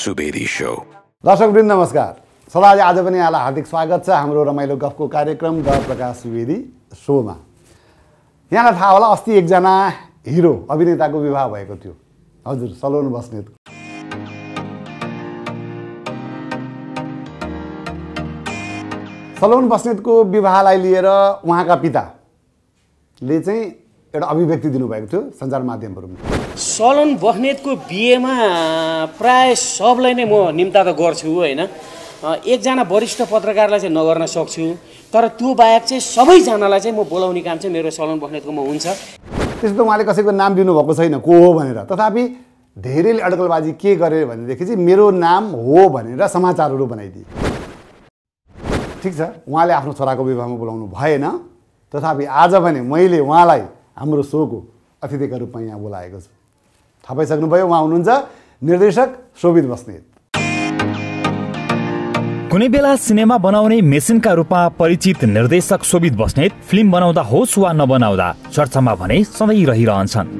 Subedi show दर्शक दर्शकवृन्द नमस्कार सदाज आज पनि यहाँलाई हार्दिक स्वागत छ हाम्रो रमाइलो गफको कार्यक्रम द प्रकाश सुवेदी सोमा यहाँलाई थाहा होला अस्ति एकजना हिरो अभिनेताको विवाह भएको थियो हजुर सलोन बस्नेत सलोन बस्नेतको विवाहलाई लिएर उहाँका पिताले चाहिँ एउटा अभिव्यक्ति दिनुभएको थियो सञ्चार माध्यमहरूमा सलन बस्नेतको बिहेमा प्राय सबलाई नै म निम्ता त गर्छु होइन एकजना वरिष्ठ पत्रकारलाई चाहिँ नगर्न सक्छु तर त्यो बाहेक चाहिँ सबैजनालाई चाहिँ म बोलाउने काम चाहिँ मेरो सलन बस्नेतकोमा हुन्छ त्यस्तो उहाँले कसैको नाम दिनुभएको छैन को हो भनेर तथापि धेरैले अड्कलबाजी के गरे भनेदेखि चाहिँ मेरो नाम हो भनेर समाचारहरू बनाइदिए ठिक छ उहाँले आफ्नो छोराको विवाहमा बोलाउनु भएन तथापि आज भने मैले उहाँलाई हाम्रो सोको अतिथिका रूपमा यहाँ बोलाएको छु थाहा पाइसक्नुभयो उहाँ हुनुहुन्छ निर्देशक शोभित बस्नेत कुनै बेला सिनेमा बनाउने मेसिनका रूपमा परिचित निर्देशक शोभित बस्नेत फिल्म बनाउँदा होस् वा नबनाउँदा चर्चामा भने सधैँ रहिरहन्छन्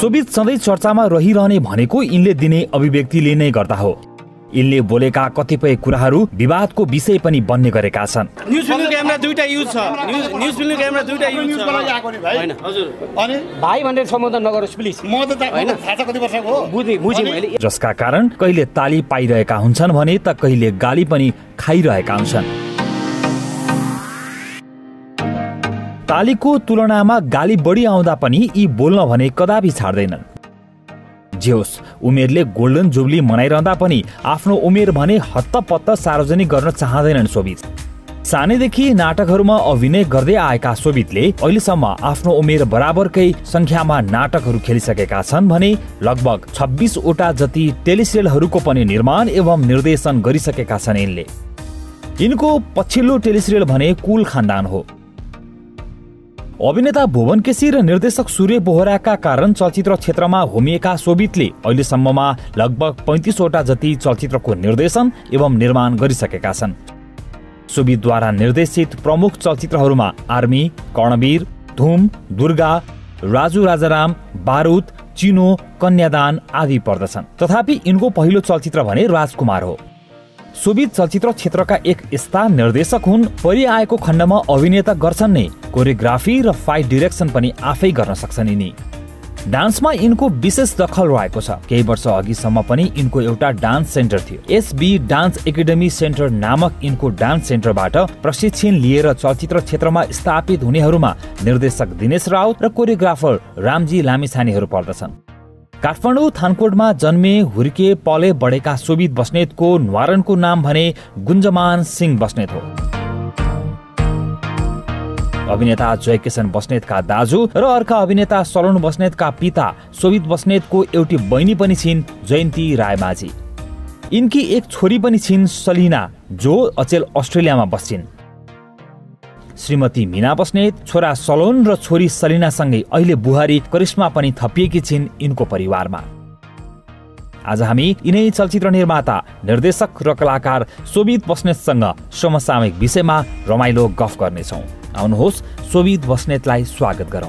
शोभित सधैँ चर्चामा रहिरहने भनेको यिनले दिने अभिव्यक्तिले नै गर्दा हो यिनले बोलेका कतिपय कुराहरू विवादको विषय पनि बन्ने गरेका छन् जसका कारण कहिले ताली पाइरहेका हुन्छन् भने त कहिले गाली पनि खाइरहेका हुन्छन् तालीको तुलनामा गाली बढी आउँदा पनि यी बोल्न भने कदापि छाड्दैनन् उमेरले गोल्डन जुब्ली मनाइरहँदा पनि आफ्नो उमेर भने हत्तपत्त सार्वजनिक गर्न चाहँदैनन् शोभित सानैदेखि नाटकहरूमा अभिनय गर्दै आएका शोभितले अहिलेसम्म आफ्नो उमेर बराबरकै सङ्ख्यामा नाटकहरू खेलिसकेका छन् भने लगभग छब्बिसवटा जति टेलिसिरियलहरूको पनि निर्माण एवं निर्देशन गरिसकेका छन् यिनले यिनको पछिल्लो टेलिसिरियल भने कुल खानदान हो अभिनेता भुवन केसी र निर्देशक सूर्य बोहराका कारण चलचित्र क्षेत्रमा होमिएका शोभितले अहिलेसम्ममा लगभग पैँतिसवटा जति चलचित्रको निर्देशन एवं निर्माण गरिसकेका छन् सुबितद्वारा निर्देशित प्रमुख चलचित्रहरूमा आर्मी कर्णवीर धुम दुर्गा राजु राजाराम बारुद चिनो कन्यादान आदि पर्दछन् तथापि यिनको पहिलो चलचित्र भने राजकुमार हो सुबित चलचित्र क्षेत्रका एक यस्ता निर्देशक हुन् परिआएको खण्डमा अभिनेता गर्छन् नै कोरियोग्राफी र फाइट डिरेक्सन पनि आफै गर्न सक्छन् यिनी डान्समा यिनको विशेष दखल रहेको छ केही वर्ष अघिसम्म पनि यिनको एउटा डान्स सेन्टर थियो एसबी डान्स एकाडेमी सेन्टर नामक यिनको डान्स सेन्टरबाट प्रशिक्षण लिएर चलचित्र क्षेत्रमा स्थापित हुनेहरूमा निर्देशक दिनेश राउत र कोरियोग्राफर रामजी लामिछानेहरू पर्दछन् काठमाडौँ थानकोटमा जन्मे हुर्के पले बढेका सुबित बस्नेतको न्वारनको नाम भने गुन्जमान सिंह बस्नेत हो अभिनेता जयकिसन बस्नेतका दाजु र अर्का अभिनेता सलोन बस्नेतका पिता सोभित बस्नेतको एउटी बहिनी पनि छिन् जयन्ती रायमाझी यिनकी एक छोरी पनि छिन् सलिना जो अचेल अस्ट्रेलियामा बस्छिन् श्रीमती मिना बस्नेत छोरा सलोन र छोरी सलिनासँगै अहिले बुहारी करिश्मा पनि थपिएकी छिन् यिनको परिवारमा आज हामी यिनै चलचित्र निर्माता निर्देशक र कलाकार सोभित बस्नेतसँग समसामयिक विषयमा रमाइलो गफ गर्नेछौँ आउनुहोस् सोभित बस्नेतलाई स्वागत गरौँ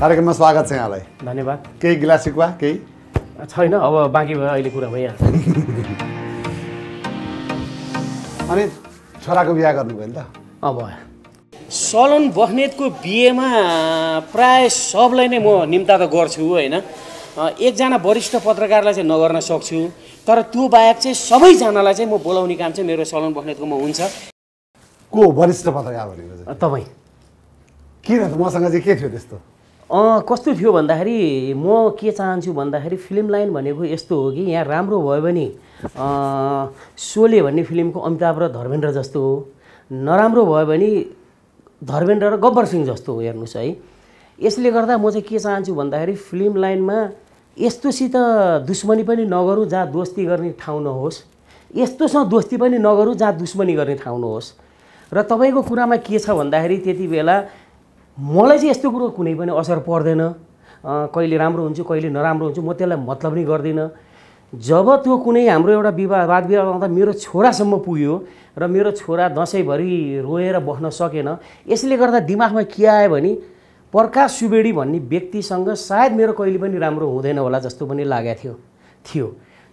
कार्यक्रममा स्वागत छ यहाँलाई धन्यवाद केही गिलास सिक्वा केही छैन अब बाँकी भयो अहिले कुरा भइहाल्छ अनि छोराको बिहा गर्नुभयो नि त अब भयो सलन बस्नेतको बिहेमा प्राय सबलाई नै म निम्ता त गर्छु होइन एकजना वरिष्ठ पत्रकारलाई चाहिँ नगर्न सक्छु तर त्यो बाहेक चाहिँ सबैजनालाई चाहिँ म बोलाउने काम चाहिँ मेरो सलन बस्नेतकोमा हुन्छ को वरिष्ठ पत्रकार भनेको तपाईँ किन मसँग चाहिँ के थियो त्यस्तो कस्तो थियो भन्दाखेरि म के चाहन्छु भन्दाखेरि फिल्म लाइन भनेको यस्तो हो कि यहाँ राम्रो भयो भने सोले भन्ने फिल्मको अमिताभ र धर्मेन्द्र जस्तो हो नराम्रो भयो भने धर्मेन्द्र र गब्बर सिंह जस्तो हो हेर्नुहोस् है यसले गर्दा म चाहिँ के चाहन्छु भन्दाखेरि फिल्म लाइनमा यस्तोसित दुश्मनी पनि नगरौँ जहाँ दोस्ती गर्ने ठाउँ नहोस् यस्तोसँग दोस्ती पनि नगरौँ जहाँ दुश्मनी गर्ने ठाउँ नहोस् र तपाईँको कुरामा के छ भन्दाखेरि त्यति बेला मलाई चाहिँ यस्तो कुरो कुनै पनि असर पर्दैन कहिले राम्रो हुन्छु कहिले नराम्रो हुन्छु म त्यसलाई मतलब नै गर्दिनँ जब त्यो कुनै हाम्रो एउटा विवाह वाद विवाद आउँदा मेरो छोरासम्म पुग्यो र मेरो छोरा दसैँभरि रोएर बस्न सकेन यसले गर्दा दिमागमा के आयो भने प्रकाश सुवेडी भन्ने व्यक्तिसँग सायद मेरो कहिले पनि राम्रो हुँदैन होला जस्तो पनि लागेको थियो थियो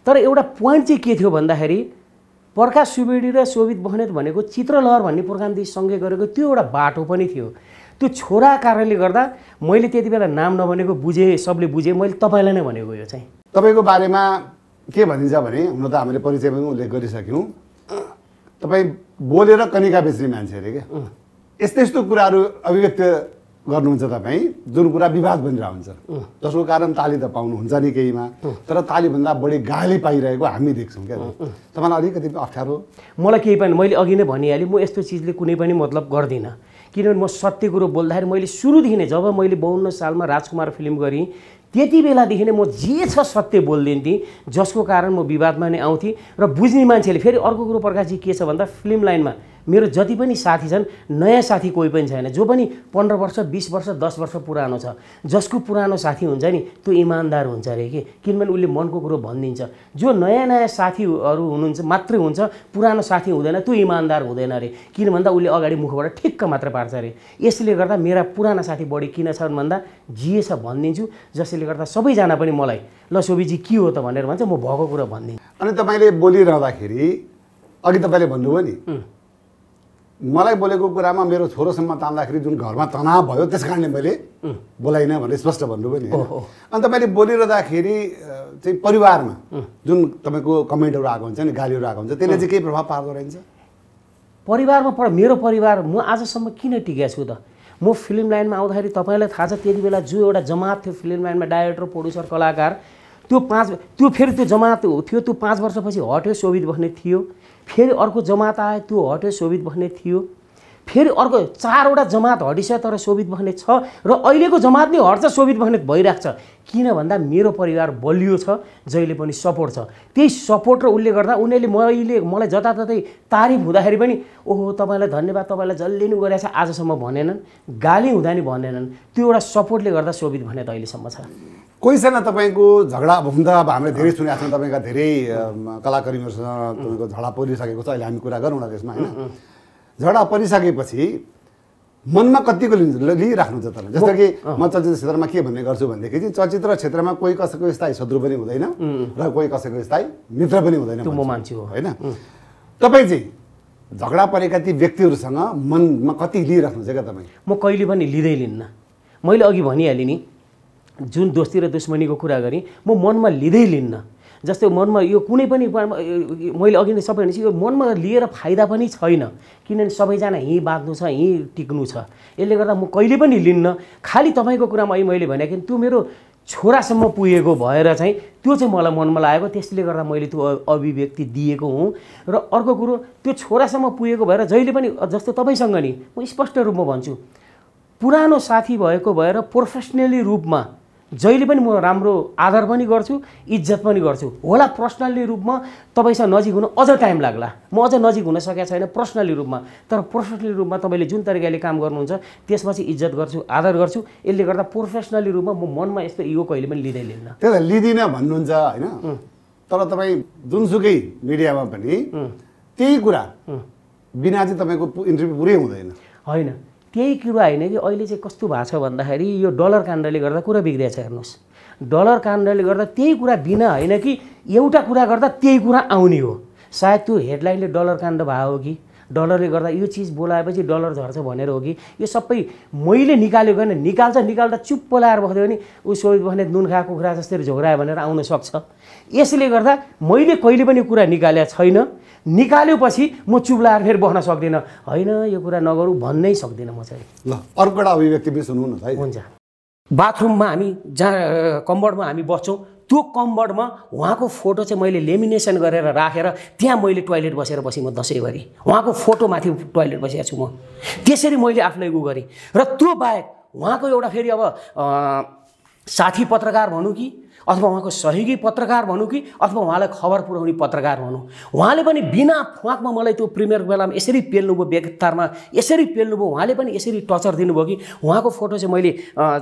तर एउटा पोइन्ट चाहिँ के थियो भन्दाखेरि प्रकाश सुवेडी र शोभित बहनेत भनेको चित्रलहर भन्ने सँगै गरेको त्यो एउटा बाटो पनि थियो त्यो छोरा कारणले गर्दा मैले त्यति बेला नाम नभनेको बुझेँ सबले बुझेँ मैले तपाईँलाई नै भनेको यो चाहिँ तपाईँको बारेमा के भनिन्छ भने हुन त हामीले परिचय पनि उल्लेख गरिसक्यौँ तपाईँ बोलेर कनिका बेच्ने मान्छे अरे क्या यस्तो यस्तो कुराहरू अभिव्यक्त गर्नुहुन्छ तपाईँ जुन कुरा विवाद बनिरहेको हुन्छ जसको कारण ताली त पाउनुहुन्छ नि केहीमा तर तालीभन्दा बढी गाली पाइरहेको हामी देख्छौँ क्या तपाईँलाई अलिकति अप्ठ्यारो मलाई केही पनि मैले अघि नै भनिहालेँ म यस्तो चिजले कुनै पनि मतलब गर्दिनँ किनभने म सत्य कुरो बोल्दाखेरि मैले सुरुदेखि नै जब मैले बाउन्न सालमा राजकुमार फिल्म गरेँ त्यति बेलादेखि नै म जे छ सत्य बोलिदिन्थेँ जसको कारण म विवादमा नै आउँथेँ र बुझ्ने मान्छेले फेरि अर्को कुरो प्रकाशजी के छ भन्दा फिल्म लाइनमा मेरो जति पनि साथी छन् नयाँ साथी कोही पनि छैन जो पनि पन्ध्र वर्ष बिस वर्ष दस वर्ष पुरानो छ जसको पुरानो साथी हुन्छ नि त्यो इमान्दार हुन्छ अरे कि किनभने उसले मनको कुरो भनिदिन्छ जो नयाँ नयाँ साथीहरू हुनुहुन्छ मात्रै हुन्छ पुरानो साथी हुँदैन त्यो इमान्दार हुँदैन अरे किन भन्दा उसले अगाडि मुखबाट ठिक्क मात्र पार्छ अरे यसले गर्दा मेरा पुराना साथी बढी किन छन् भन्दा जिए छ भनिदिन्छु जसले गर्दा सबैजना पनि मलाई ल सोभिजी के हो त भनेर भन्छ म भएको कुरो भनिदिन्छु अनि तपाईँले बोलिरहँदाखेरि अघि तपाईँले भन्नुभयो नि मलाई बोलेको कुरामा मेरो छोरोसम्म तान्दाखेरि जुन घरमा तनाव भयो त्यस कारणले मैले बोलाइनँ भनेर स्पष्ट भन्नु नि अन्त मैले बोलिरहँदाखेरि चाहिँ परिवारमा जुन तपाईँको कमेन्टहरू आएको हुन्छ नि गालीहरू आएको हुन्छ त्यसले चाहिँ केही प्रभाव पार्दो रहेछ परिवारमा पर मेरो परिवार म आजसम्म किन टिकेको छु त म फिल्म लाइनमा आउँदाखेरि तपाईँलाई थाहा छ त्यति बेला जो एउटा जमात थियो फिल्म लाइनमा डाइरेक्टर प्रोड्युसर कलाकार त्यो पाँच त्यो फेरि त्यो जमात थियो त्यो पाँच वर्षपछि हट्यो शोभित बस्ने थियो फेरि अर्को जमात आयो त्यो हट्यो शोभित भन्ने थियो फेरि अर्को चारवटा जमात हटिसक्यो तर शोभित भन्ने छ र अहिलेको जमात नै हट्छ शोभित बस्ने भइरहेको छ किन भन्दा मेरो परिवार बलियो छ जहिले पनि सपोर्ट छ त्यही सपोर्ट र उसले गर्दा उनीहरूले मैले मलाई जताततै तारिफ हुँदाखेरि पनि ओहो तपाईँलाई धन्यवाद तपाईँलाई जसले नै गरेछ आजसम्म भनेनन् गाली हुँदा नि भनेनन् त्यो एउटा सपोर्टले गर्दा शोभित भन्ने त अहिलेसम्म छ कोहीसँग तपाईँको झगडा अब हुन अब हामीले धेरै सुनेको छौँ तपाईँका धेरै कलाकर्मीहरूसँग तपाईँको झगडा परिसकेको छ अहिले हामी कुरा गरौँ न त्यसमा होइन झगडा परिसकेपछि मनमा कतिको लिन्छ लिइराख्नु छ तर जस्तो कि म चलचित्र क्षेत्रमा के भन्ने गर्छु भनेदेखि चाहिँ चलचित्र क्षेत्रमा कोही कसैको स्थायी शत्रु पनि हुँदैन र कोही कसैको स्थायी मित्र पनि हुँदैन म मान्छे हो होइन तपाईँ चाहिँ झगडा परेका ती व्यक्तिहरूसँग मनमा कति लिइराख्नु छ क्या तपाईँ म कहिले पनि लिँदै लिन्न मैले अघि भनिहालेँ नि जुन दोस्ती र दुश्मनीको कुरा गरेँ म मनमा लिँदै लिन्न जस्तो मनमा यो कुनै पनि मैले अघि नै सबै भनेपछि यो मनमा लिएर फाइदा पनि छैन किनभने सबैजना हिँ बाँध्नु छ हिँ टिक्नु छ यसले गर्दा म कहिले पनि लिन्न खालि तपाईँको कुरामा अहिले मैले भने कि त्यो मेरो छोरासम्म पुगेको भएर चाहिँ त्यो चाहिँ मलाई मनमा लागेको त्यसले गर्दा मैले त्यो अभिव्यक्ति दिएको हुँ र अर्को कुरो त्यो छोरासम्म पुगेको भएर जहिले पनि जस्तो तपाईँसँग नि म स्पष्ट रूपमा भन्छु पुरानो साथी भएको भएर प्रोफेसनली रूपमा जहिले पनि म राम्रो आदर पनि गर्छु इज्जत पनि गर्छु होला पर्सनल्ली रूपमा तपाईँसँग नजिक हुन अझ टाइम लाग्ला म अझ नजिक हुन सकेको छैन पर्सनल्ली रूपमा तर प्रोफेसनली रूपमा तपाईँले जुन तरिकाले काम गर्नुहुन्छ त्यसमा चाहिँ इज्जत गर्छु आदर गर्छु यसले गर्दा प्रोफेसनली रूपमा म मनमा यस्तो इगो कहिले पनि लिँदै लिन्न त लिँदिनँ भन्नुहुन्छ होइन तर तपाईँ जुनसुकै मिडियामा पनि त्यही कुरा बिना चाहिँ तपाईँको इन्टरभ्यू पुरै हुँदैन होइन त्यही कुरा होइन कि अहिले चाहिँ कस्तो भएको छ भन्दाखेरि यो डलर काण्डले गर्दा कुरा बिग्रिया छ हेर्नुहोस् डलर काण्डले गर्दा त्यही कुरा दिन होइन कि एउटा कुरा गर्दा त्यही कुरा आउने हो सायद त्यो हेडलाइनले डलर काण्ड भएको हो कि डलरले गर्दा यो चिज बोलाएपछि डलर झर्छ भनेर हो कि यो सबै मैले निकालेको भने निकाल्छ निकाल्दा चुप बोलाएर बस्यो भने उसो भने नुन कुखुरा जस्तै झोग्रायो भनेर आउन सक्छ यसले गर्दा मैले कहिले पनि कुरा निकालेको छैन निकाल्योपछि म चुब्लाएर फेरि बस्न सक्दिनँ होइन यो कुरा नगरौँ भन्नै सक्दिनँ म चाहिँ ल अर्को एउटा अभिव्यक्ति पनि हुन्छ बाथरुममा हामी जहाँ कम्बरमा हामी बस्छौँ त्यो कम्बरमा उहाँको फोटो चाहिँ मैले लेमिनेसन गरेर राखेर त्यहाँ मैले टोइलेट बसेर बसेँ म दसैँभरि उहाँको फोटोमाथि टोइलेट बसेको छु म त्यसरी मैले आफूलाई उ गरेँ र त्यो बाहेक उहाँको एउटा फेरि अब साथी पत्रकार भनौँ कि अथवा उहाँको सहयोगी पत्रकार भनौँ कि अथवा उहाँलाई खबर पुर्याउने पत्रकार भनौँ उहाँले पनि बिना फुवाकमा मलाई त्यो प्रिमियरको बेलामा यसरी पेल्नुभयो बेगतारमा यसरी पेल्नुभयो उहाँले पनि यसरी टचर दिनुभयो कि उहाँको फोटो चाहिँ मैले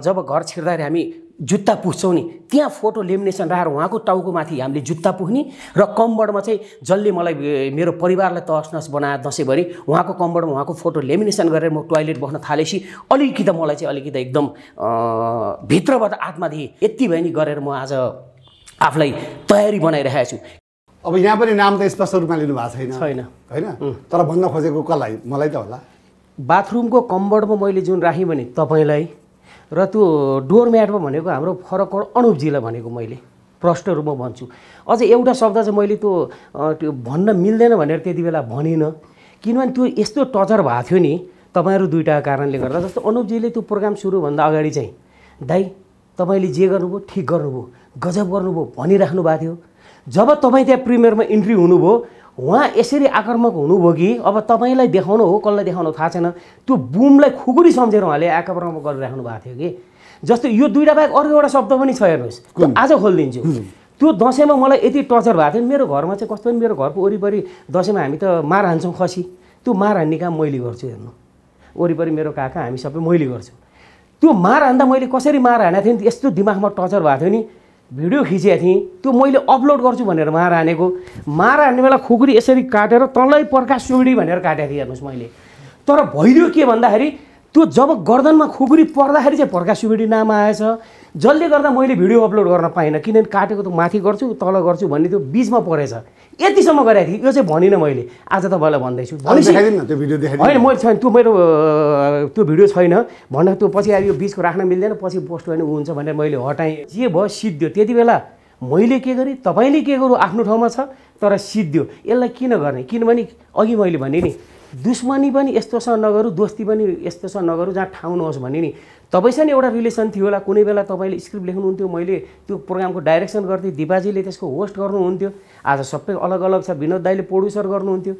जब घर छिर्दाखेरि हामी जुत्ता पुग्छौँ नि त्यहाँ फोटो लेमिनेसन राखेर उहाँको टाउको माथि हामीले जुत्ता पुग्ने र कम्बरमा चाहिँ जसले मलाई मेरो परिवारलाई नस बनाए दसैँभरि उहाँको कम्बरमा उहाँको फोटो लेमिनेसन गरेर म टोइलेट बस्न थालेपछि अलिकति मलाई चाहिँ अलिकति एकदम भित्रबाट आत्मा दिएँ यति भयो नि गरेर म आज आफूलाई तयारी बनाइरहेको छु अब यहाँ पनि नाम त स्पष्ट रूपमा लिनु भएको छैन छैन होइन तर भन्न खोजेको कसलाई मलाई त होला बाथरुमको कम्बर्डमा मैले जुन राखेँ भने तपाईँलाई र त्यो डोरम्याटमा भनेको हाम्रो फरक अनुपजीलाई भनेको मैले प्रष्ट रूपमा भन्छु अझ एउटा शब्द चाहिँ मैले त्यो त्यो भन्न मिल्दैन भनेर त्यति बेला भनिनँ किनभने त्यो यस्तो टचर भएको थियो नि तपाईँहरू दुइटा कारणले गर्दा जस्तो अनुपजीले त्यो प्रोग्राम सुरुभन्दा अगाडि चाहिँ दाइ तपाईँले जे गर्नुभयो ठिक गर्नुभयो गजब गर्नुभयो भनिराख्नु भएको थियो जब तपाईँ त्यहाँ प्रिमियरमा इन्ट्री हुनुभयो उहाँ यसरी आक्रमक हुनुभयो कि अब तपाईँलाई देखाउनु हो कसलाई देखाउनु थाहा छैन त्यो बुमलाई खुकुरी सम्झेर उहाँले आक्रमक गरिराख्नु भएको थियो कि जस्तो यो दुइटा बाहेक अर्को एउटा शब्द पनि छ हेर्नुहोस् आज खोलिदिन्छु त्यो दसैँमा मलाई यति टर्चर भएको थियो मेरो घरमा चाहिँ कस्तो पनि मेरो घरको वरिपरि दसैँमा हामी त मार हान्छौँ खसी त्यो मार हान्ने काम मैले गर्छु हेर्नु वरिपरि मेरो काका हामी सबै मैले गर्छु त्यो मार हान्दा मैले कसरी मार हानेको थिएँ नि यस्तो दिमागमा टर्चर भएको थियो नि भिडियो खिचेको थिएँ त्यो मैले अपलोड गर्छु भनेर मार हानेको मार हान्ने बेला खुकुरी यसरी काटेर तलै प्रकाश चोडी भनेर काटेको थिएँ हेर्नुहोस् मैले तर भइदियो के भन्दाखेरि त्यो जब गर्दनमा खुकुरी पर्दाखेरि चाहिँ प्रकाश चुबेडी नाम आएछ जसले गर्दा मैले भिडियो अपलोड गर्न पाइनँ किनभने काटेको त माथि गर्छु तल गर्छु भन्ने त्यो बिचमा परेछ यतिसम्म गरेको थिएँ यो चाहिँ भनिनँ मैले आज तपाईँलाई भन्दैछु होइन मैले छैन त्यो मेरो त्यो भिडियो छैन भन्दा त्यो पछि अब यो बिचको राख्न मिल्दैन पछि पोस्ट गर्ने हुन्छ भनेर मैले हटाएँ जे भयो सिद्धियो त्यति बेला मैले के गरेँ तपाईँले के गरौँ आफ्नो ठाउँमा छ तर सिद्धियो यसलाई किन गर्ने किनभने अघि मैले भने नि दुश्मनी पनि यस्तोसँग नगरौँ दोस्ती पनि यस्तोसँग नगरौँ जहाँ ठाउँ नहोस् भने नि तपाईँसँग एउटा रिलेसन थियो होला कुनै बेला तपाईँले स्क्रिप्ट लेख्नुहुन्थ्यो मैले त्यो प्रोग्रामको डाइरेक्सन गर्थेँ दिपाजीले त्यसको होस्ट गर्नुहुन्थ्यो आज सबै अलग अलग छ विनोद दाईले प्रोड्युसर गर्नुहुन्थ्यो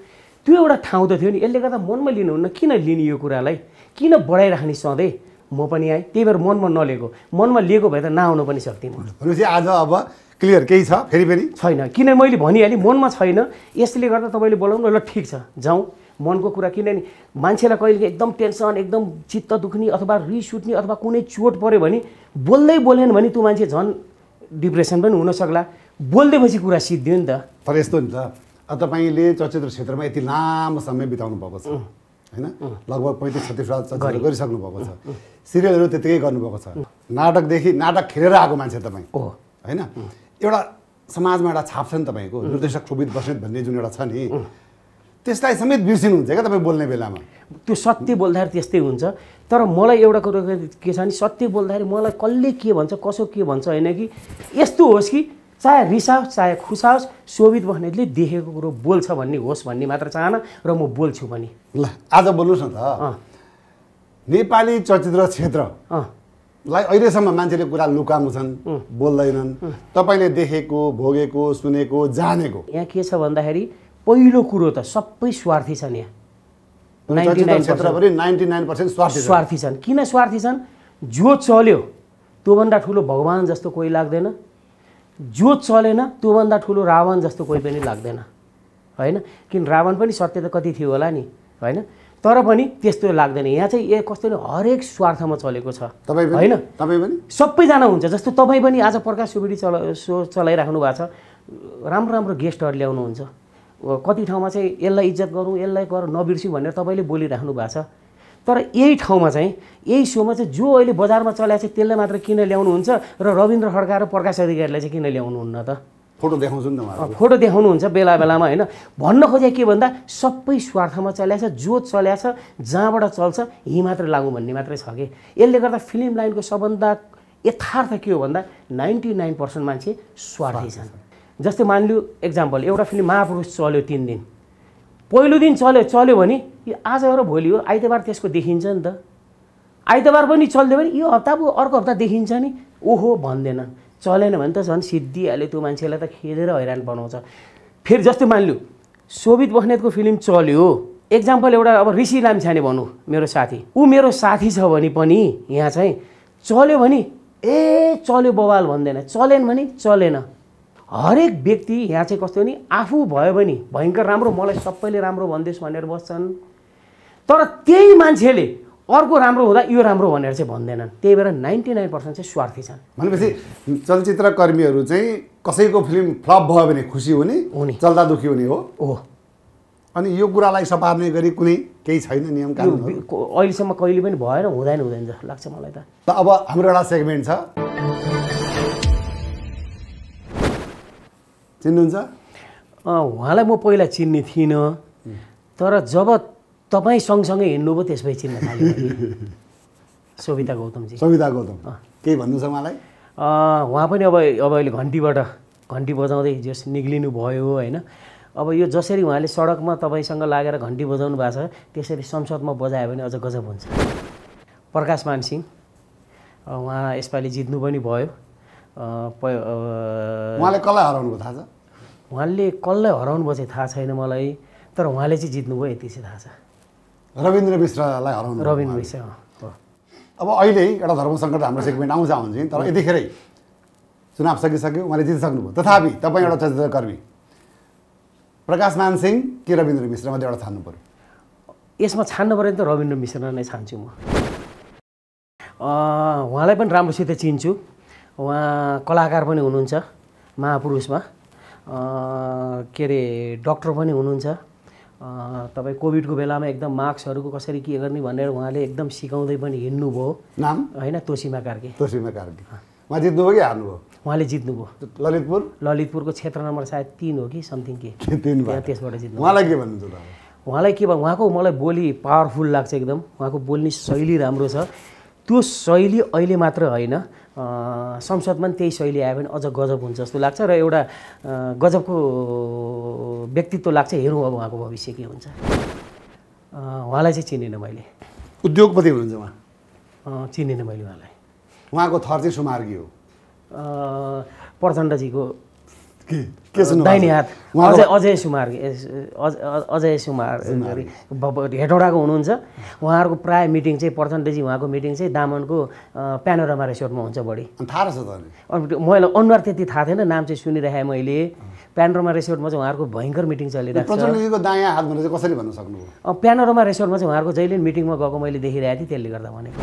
त्यो एउटा ठाउँ त थियो नि यसले गर्दा मनमा लिनुहुन्न किन लिने यो कुरालाई किन बढाइराख्ने सधैँ म पनि आएँ त्यही भएर मनमा नलिएको मनमा लिएको भए त नआउनु पनि सक्थेँ भनेपछि आज अब क्लियर केही छ फेरि फेरि छैन किन मैले भनिहालेँ मनमा छैन यसले गर्दा तपाईँले बोलाउनु ल ठिक छ जाउँ मनको कुरा किनभने मान्छेलाई कहिले एकदम टेन्सन एकदम चित्त दुख्ने अथवा रिस उठ्ने अथवा कुनै चोट पऱ्यो भने बोल्दै बोलेन भने त्यो मान्छे झन् डिप्रेसन पनि हुनसक्ला बोल्दैपछि कुरा सिद्धियो नि त तर यस्तो नि त तपाईँले चलचित्र क्षेत्रमा यति लामो समय बिताउनु भएको छ होइन लगभग पैँतिस छत्तिसवटा चलचित्र गरिसक्नु भएको छ सिरियलहरू त्यतिकै गर्नुभएको छ नाटकदेखि नाटक खेलेर आएको मान्छे तपाईँ होइन एउटा समाजमा एउटा छाप छ नि तपाईँको निर्देशक सुबित बस्नेत भन्ने जुन एउटा छ नि त्यसलाई समेत बिर्सिनुहुन्छ क्या तपाईँ बोल्ने बेलामा त्यो सत्य बोल्दाखेरि त्यस्तै हुन्छ तर मलाई एउटा कुरो के छ भने सत्य बोल्दाखेरि मलाई कसले के भन्छ कसो के भन्छ होइन कि यस्तो होस् कि चाहे रिसाओस् चाहे खुसाओस् शोभित बस्नेतले देखेको कुरो बोल्छ भन्ने होस् भन्ने मात्र चाहना र म बोल्छु पनि ल आज बोल्नुहोस् न त नेपाली चलचित्र क्षेत्र लाई अहिलेसम्म मान्छेले कुरा लुकाउनु छन् बोल्दैनन् तपाईँले देखेको भोगेको सुनेको जानेको यहाँ के छ भन्दाखेरि पहिलो कुरो त सबै स्वार्थी छन् यहाँ नाइन्टी नाइन नाइन्टी पर्सेन्ट स्वार्थी छन् किन स्वार्थी छन् जो चल्यो त्योभन्दा ठुलो भगवान् जस्तो कोही लाग्दैन जो चलेन त्योभन्दा ठुलो रावण जस्तो कोही पनि लाग्दैन होइन किन रावण पनि सत्य त कति थियो होला नि होइन तर पनि त्यस्तो लाग्दैन यहाँ चाहिँ ए कस्तो हरेक स्वार्थमा चलेको छ तपाईँ होइन तपाईँ पनि सबैजना हुन्छ जस्तो तपाईँ पनि आज प्रकाश सुबेडी चला सो चलाइराख्नु भएको छ राम्रो राम्रो गेस्टहरू ल्याउनुहुन्छ कति ठाउँमा चाहिँ यसलाई इज्जत गरौँ यसलाई गर नबिर्स्यौँ भनेर तपाईँले बोलिराख्नु भएको छ तर यही ठाउँमा चाहिँ यही सोमा चाहिँ जो अहिले बजारमा चलाएको छ त्यसलाई मात्र किन ल्याउनुहुन्छ र रविन्द्र खड्का र प्रकाश अधिकारीलाई चाहिँ किन ल्याउनुहुन्न त फोटो देखाउँछु नि त फोटो देखाउनुहुन्छ बेला बेलामा होइन भन्न खोजे के भन्दा सबै स्वार्थमा चल्याएको छ जो चल्या छ जहाँबाट चल्छ यहीँ मात्र लागु भन्ने मात्रै छ कि यसले गर्दा फिल्म लाइनको सबभन्दा यथार्थ के हो भन्दा नाइन्टी नाइन पर्सेन्ट मान्छे स्वार्थी छन् जस्तै मानिलियो एक्जाम्पल एउटा फिल्म महापुरुष चल्यो तिन दिन पहिलो दिन चल्यो चल्यो भने यो आज र भोलि हो आइतबार त्यसको देखिन्छ नि त आइतबार पनि चल्दियो भने यो हप्ता पो अर्को हप्ता देखिन्छ नि ओहो भन्दैन चलेन भने त झन् सिद्धिहाल्यो त्यो मान्छेलाई त खेदेर हैरान बनाउँछ फेरि जस्तै मानिलियो शोभित बस्नेतको फिल्म चल्यो एक्जाम्पल एउटा अब ऋषि लामछाने भनौँ मेरो साथी ऊ मेरो साथी छ भने पनि यहाँ चाहिँ चल्यो भने ए चल्यो बवाल भन्दैन चलेन भने चलेन हरेक व्यक्ति यहाँ चाहिँ कस्तो भने आफू भयो भने भयङ्कर राम्रो मलाई सबैले राम्रो भन्दैछ भनेर बस्छन् तर त्यही मान्छेले अर्को राम्रो हुँदा यो राम्रो भनेर चाहिँ भन्दैनन् त्यही भएर नाइन्टी नाइन पर्सेन्ट चाहिँ स्वार्थी छन् भनेपछि चलचित्र कर्मीहरू चाहिँ कसैको फिल्म फ्लप भयो भने खुसी हुने हुने चल्दा दुखी हुने हो हो अनि यो कुरालाई सपार्ने गरी कुनै केही छैन नियम कानुन अहिलेसम्म कहिले पनि भएन हुँदैन हुँदैन जस्तो लाग्छ मलाई त अब हाम्रो एउटा सेगमेन्ट छ चिन्नुहुन्छ उहाँलाई म पहिला चिन्ने थिइनँ तर जब तपाईँ सँगसँगै हिँड्नुभयो त्यसपछि चिन्न थाल्यो सविता गौतमजी सविता गौतम केही छ उहाँलाई उहाँ पनि अब अब अहिले घन्टीबाट घन्टी बजाउँदै जस निक्लिनु भयो होइन अब यो जसरी उहाँले सडकमा तपाईँसँग लागेर घन्टी बजाउनु भएको छ त्यसरी संसदमा बजायो भने अझ गजब हुन्छ प्रकाश मानसिंह उहाँ यसपालि जित्नु पनि भयो उहाँले कसलाई हराउनुको थाहा छ उहाँले कसलाई हराउनु भयो चाहिँ थाहा छैन मलाई तर उहाँले चाहिँ जित्नुभयो यति चाहिँ थाहा छ रविन्द्र मिश्रलाई हराउनु रविन्द्र मिश्र अब अहिले एउटा धर्म सङ्कट हाम्रो सेगमेन्ट आउँछ हुन्छ तर यतिखेरै चुनाव सकिसक्यो उहाँले जितिसक्नुभयो तथापि तपाईँ एउटा चलचित्रकर्मी प्रकाश सिंह कि रविन्द्र मिश्र मध्ये एउटा छान्नु पऱ्यो यसमा छान्नु पऱ्यो त रविन्द्र मिश्र नै छान्छु म उहाँलाई पनि राम्रोसित चिन्छु उहाँ कलाकार पनि हुनुहुन्छ महापुरुषमा के अरे डक्टर पनि हुनुहुन्छ तपाईँ कोभिडको बेलामा एकदम मास्कहरूको कसरी के गर्ने भनेर उहाँले एकदम सिकाउँदै पनि हिँड्नुभयो नाम होइन तोसिमा कार्के तोसिमा कार्के उहाँ जित्नुभयो कि हार्नुभयो उहाँले जित्नुभयो ललितपुर ललितपुरको क्षेत्र नम्बर सायद तिन हो कि समथिङ के त्यसबाट जित्नु उहाँलाई के भन्नुहुन्छ उहाँलाई के भयो उहाँको मलाई बोली पावरफुल लाग्छ एकदम उहाँको बोल्ने शैली राम्रो छ त्यो शैली अहिले मात्र होइन संसदमा पनि त्यही शैली आयो भने अझ गजब हुन्छ जस्तो लाग्छ र एउटा गजबको व्यक्तित्व लाग्छ हेरौँ अब उहाँको भविष्य के हुन्छ उहाँलाई चाहिँ चिनेन मैले उद्योगपति हुनुहुन्छ उहाँ चिनेन मैले उहाँलाई उहाँको थर चाहिँ सुमार्गी हो प्रचण्डजीको दाहिने हात अजय अजय सुमार अजय सुमार हेटौँडाको हुनुहुन्छ उहाँहरूको प्रायः मिटिङ चाहिँ प्रचण्डजी उहाँको मिटिङ चाहिँ दामनको प्यानोरामा रेसोर्टमा हुन्छ बढी थाहा छ मैले अनुहार त्यति थाहा थिएन नाम चाहिँ सुनिरहेँ मैले प्यानोरामा रेसोर्टमा चाहिँ उहाँहरूको भयङ्कर मिटिङ चलिरहेको छ कसरी भन्न सक्नु प्यानोरामा रेसोर्टमा चाहिँ उहाँहरूको जहिले मिटिङमा गएको मैले देखिरहेको थिएँ त्यसले गर्दा भनेको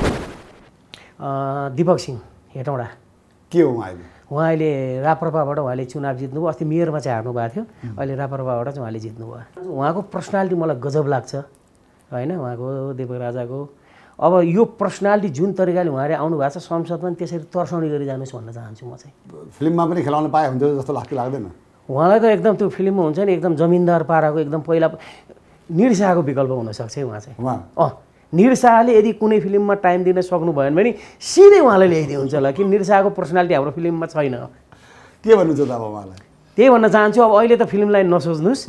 दिपक सिंह हेटौँडा के हो उहाँ उहाँले राप्रपाबाट उहाँले चुनाव जित्नुभयो अस्ति मेयरमा चाहिँ हार्नु भएको थियो अहिले राप्रपाबाट चाहिँ उहाँले जित्नुभयो उहाँको पर्सनालिटी मलाई गजब लाग्छ होइन उहाँको देवक राजाको अब यो पर्सनालिटी जुन तरिकाले उहाँले आउनु भएको छ संसदमा त्यसरी तर्साउने गरी जानुहोस् भन्न चाहन्छु म चाहिँ फिल्ममा पनि खेलाउन पाए हुन्थ्यो जस्तो लाग्छ लाग्दैन उहाँलाई त एकदम त्यो फिल्ममा हुन्छ नि एकदम जमिनदार पाराको एकदम पहिला निर्साको विकल्प हुनसक्छ है उहाँ चाहिँ अँ निरसाहले यदि कुनै फिल्ममा टाइम दिन सक्नु भने सिधै उहाँले ल्याइदिनुहुन्छ होला कि निरसाहको पर्सनालिटी हाम्रो फिल्ममा छैन के भन्नुहुन्छ त अब उहाँलाई त्यही भन्न चाहन्छु अब अहिले त फिल्मलाई नसोच्नुहोस्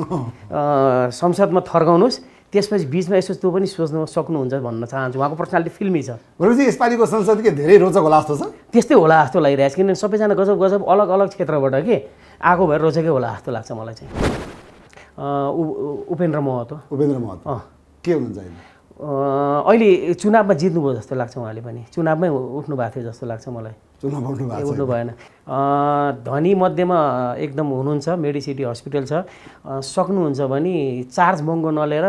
संसदमा थर्काउनुहोस् त्यसपछि बिचमा यसो त्यो पनि सोच्नु सक्नुहुन्छ भन्न चाहन्छु उहाँको पर्सनालिटी फिल्मी छ भनेपछि यसपालिको संसद के धेरै रोचक होला जस्तो छ त्यस्तै होला जस्तो लागिरहेको छ किनभने सबैजना गजब गजब अलग अलग क्षेत्रबाट के आएको भएर रोचकै होला जस्तो लाग्छ मलाई चाहिँ उपेन्द्र महतो उपेन्द्र महतो के हुनुहुन्छ अहिले अहिले चुनावमा जित्नुभयो जस्तो लाग्छ उहाँले पनि चुनावमै उठ्नु भएको थियो जस्तो लाग्छ मलाई चुनाव उठ्नु उठ्नु भएन धनी मध्येमा एकदम हुनुहुन्छ मेडिसिटी हस्पिटल छ सक्नुहुन्छ भने चार्ज महँगो नलिएर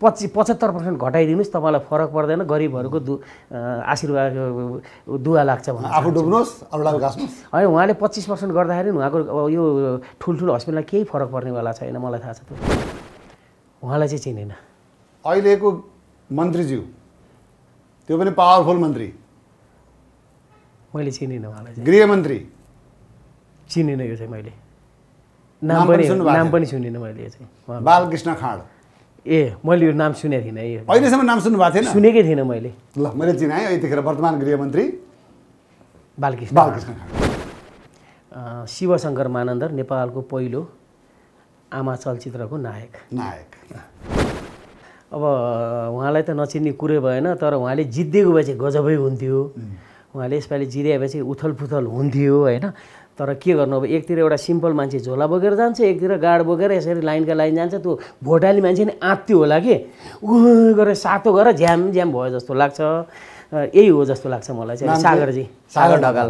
पच्चिस पचहत्तर पर्सेन्ट घटाइदिनुहोस् तपाईँलाई फरक पर्दैन गरिबहरूको दु आशीर्वाद दुवा लाग्छ भने आफू डुब्नुहोस् होइन उहाँले पच्चिस पर्सेन्ट गर्दाखेरि उहाँको यो ठुल्ठुलो हस्पिटललाई केही फरक पर्नेवाला छैन मलाई थाहा छ त्यो उहाँलाई चाहिँ चिनेन अहिलेको मन्त्रीज्यू त्यो पनि पावरफुल मन्त्री मैले चिनिनँ गृहमन्त्री चिनिनँ यो चाहिँ मैले नाम पनि नाम पनि सुनिनँ मैले यो चाहिँ बालकृष्ण खाँड ए मैले यो नाम सुनेको थिइनँ ए अहिलेसम्म नाम सुन्नु भएको थिएन सुनेकै थिइनँ मैले ल मैले चिनाएँ यतिखेर वर्तमान गृहमन्त्री बालकृष्ण बालकृष्ण खाँड शिवशङ्कर मानन्दर नेपालको पहिलो आमा चलचित्रको नायक नायक अब उहाँलाई त नचिन्ने कुरै भएन तर उहाँले भए चाहिँ गजबै हुन्थ्यो उहाँले यसपालि जिरे उथल उथलपुथल हुन्थ्यो होइन तर के गर्नु अब एकतिर एउटा सिम्पल मान्छे झोला बोकेर जान्छ एकतिर गाड बोकेर यसरी लाइनका लाइन जान्छ त्यो भोटाली मान्छे नि आँत्यो होला कि उ गरेर सातो गरेर झ्याम झ्याम भयो जस्तो लाग्छ यही हो जस्तो लाग्छ मलाई चाहिँ सागरजी सागर ढकाल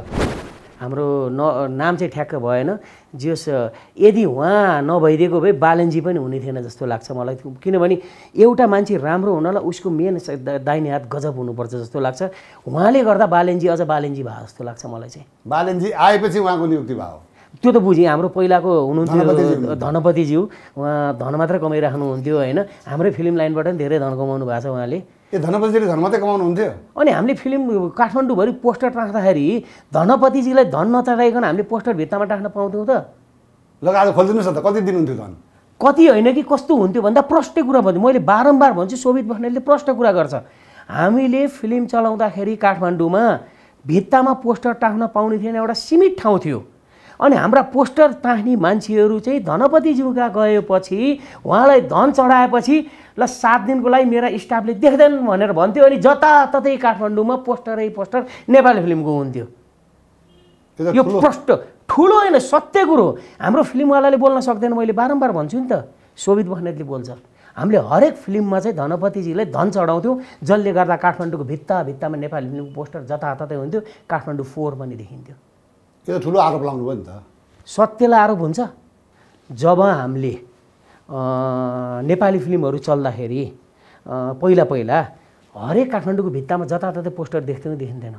हाम्रो न नाम चाहिँ ठ्याक्क भएन जस यदि उहाँ नभइदिएको भए बालनजी पनि हुने थिएन जस्तो लाग्छ मलाई किनभने एउटा मान्छे राम्रो हुनलाई उसको मेन दाहिने हात गजब हुनुपर्छ जस्तो लाग्छ उहाँले गर्दा बालनजी अझ बालनजी भयो जस्तो लाग्छ मलाई चाहिँ बालनजी आएपछि उहाँको नियुक्ति भयो त्यो त बुझेँ हाम्रो पहिलाको हुनुहुन्थ्यो धनपतिज्यू उहाँ धन मात्र कमाइराख्नुहुन्थ्यो होइन हाम्रै फिल्म लाइनबाट पनि धेरै धन कमाउनु भएको छ उहाँले ए धनपतिजीले धन मात्रै कमाउनुहुन्थ्यो अनि हामीले फिल्म काठमाडौँभरि पोस्टर राख्दाखेरि धनपतिजीलाई धन नचढाइकन हामीले पोस्टर भित्तामा राख्न पाउँथ्यौँ त ल आज खोलिदिनुहोस् न त कति दिनुहुन्थ्यो धन कति होइन कि कस्तो हुन्थ्यो भन्दा प्रष्ट कुरा भन्छु मैले बारम्बार भन्छु शोभित बस्नेले प्रष्ट कुरा गर्छ हामीले फिल्म चलाउँदाखेरि काठमाडौँमा भित्तामा पोस्टर टाँक्न पाउने थिएन एउटा सीमित ठाउँ थियो अनि हाम्रा पोस्टर टाँक्ने मान्छेहरू चाहिँ धनपतिज्यूका गएपछि उहाँलाई धन चढाएपछि ल सात दिनको लागि मेरा स्टाफले देख्दैन भनेर भन्थ्यो अनि जताततै काठमाडौँमा पोस्टरै पोस्टर नेपाली फिल्मको हुन्थ्यो यो प्रष्ट ठुलो होइन सत्य कुरो हाम्रो फिल्मवालाले बोल्न सक्दैन मैले बारम्बार भन्छु नि त शोभित बस्नेतले बोल्छ हामीले हरेक फिल्ममा चाहिँ धनपतिजीलाई धन चढाउँथ्यौँ जसले गर्दा काठमाडौँको भित्ता भित्तामा नेपाली फिल्मको पोस्टर जताततै हुन्थ्यो काठमाडौँ फोहोर पनि देखिन्थ्यो यो ठुलो आरोप लाउनु भयो नि त सत्यलाई आरोप हुन्छ जब हामीले नेपाली फिल्महरू चल्दाखेरि पहिला पहिला हरेक काठमाडौँको भित्तामा जताततै पोस्टर देख्थेन देखिँदैन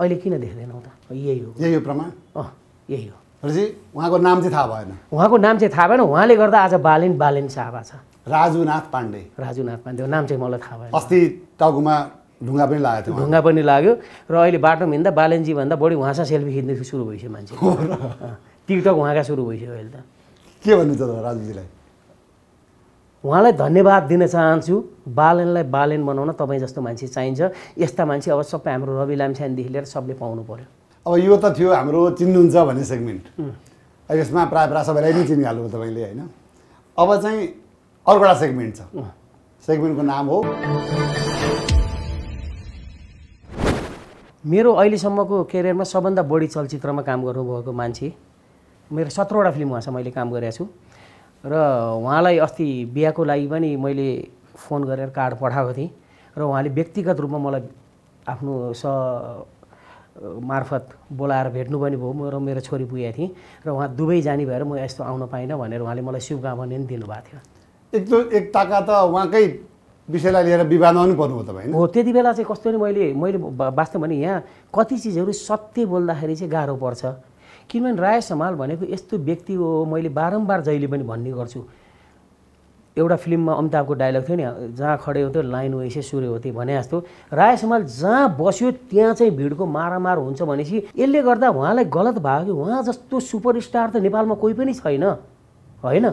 अहिले किन देख्दैनौँ त यही हो यही हो प्रमाण अँ यही हो उहाँको नाम चाहिँ थाहा भएन उहाँको नाम चाहिँ थाहा भएन उहाँले गर्दा आज बालेन बालेन साबा छ राजुनाथ पाण्डे राजुनाथ पाण्डे नाम चाहिँ मलाई थाहा भएन अस्ति टाउकोमा ढुङ्गा पनि लागेको थियो ढुङ्गा पनि लाग्यो र अहिले बाटोमा हिँड्दा भन्दा बढी उहाँसँग सेल्फी खिच्ने सुरु भइसक्यो मान्छे टिकटक उहाँका सुरु भइसक्यो अहिले त के भन्नुहुन्छ त राजुजीलाई उहाँलाई धन्यवाद दिन चाहन्छु बालनलाई बालन बनाउन तपाईँ जस्तो मान्छे चाहिन्छ यस्ता मान्छे अब सबै हाम्रो रवि लाम्छानदेखि लिएर सबले पाउनु पऱ्यो अब यो त थियो हाम्रो चिन्नुहुन्छ भन्ने सेगमेन्ट यसमा प्रायः प्राय सबैलाई नै चिनिहाल्नु तपाईँले होइन अब चाहिँ अर्को एउटा सेगमेन्ट छ सेगमेन्टको नाम हो मेरो अहिलेसम्मको केरियरमा सबभन्दा बढी चलचित्रमा काम गर्नुभएको मान्छे मेरो सत्रवटा फिल्म उहाँसँग मैले काम गरेको छु र उहाँलाई अस्ति बिहाको लागि पनि मैले फोन गरेर कार्ड पठाएको थिएँ र उहाँले व्यक्तिगत रूपमा मलाई आफ्नो स मार्फत बोलाएर भेट्नु पनि भयो म र मेरो छोरी पुगेको थिएँ र उहाँ दुवै जाने भएर म यस्तो आउन पाइनँ भनेर उहाँले मलाई शुभकामना पनि दिनुभएको थियो एक त एकताका त उहाँकै विषयलाई लिएर विवादमा पनि पर्नुभयो तपाईँ हो त्यति बेला चाहिँ कस्तो नि मैले मैले वास्तव भने यहाँ कति चिजहरू सत्य बोल्दाखेरि चाहिँ गाह्रो पर्छ किनभने राय समाल भनेको यस्तो व्यक्ति हो मैले बारम्बार जहिले पनि भन्ने गर्छु एउटा फिल्ममा अमिताभको डायलग थियो नि जहाँ खडे हुन्थ्यो लाइन हो वैसे सूर्य त्यो भने जस्तो राय समाल जहाँ बस्यो त्यहाँ चाहिँ भिडको मारामार हुन्छ भनेपछि यसले गर्दा उहाँलाई गलत भयो कि उहाँ जस्तो सुपरस्टार त नेपालमा कोही पनि छैन होइन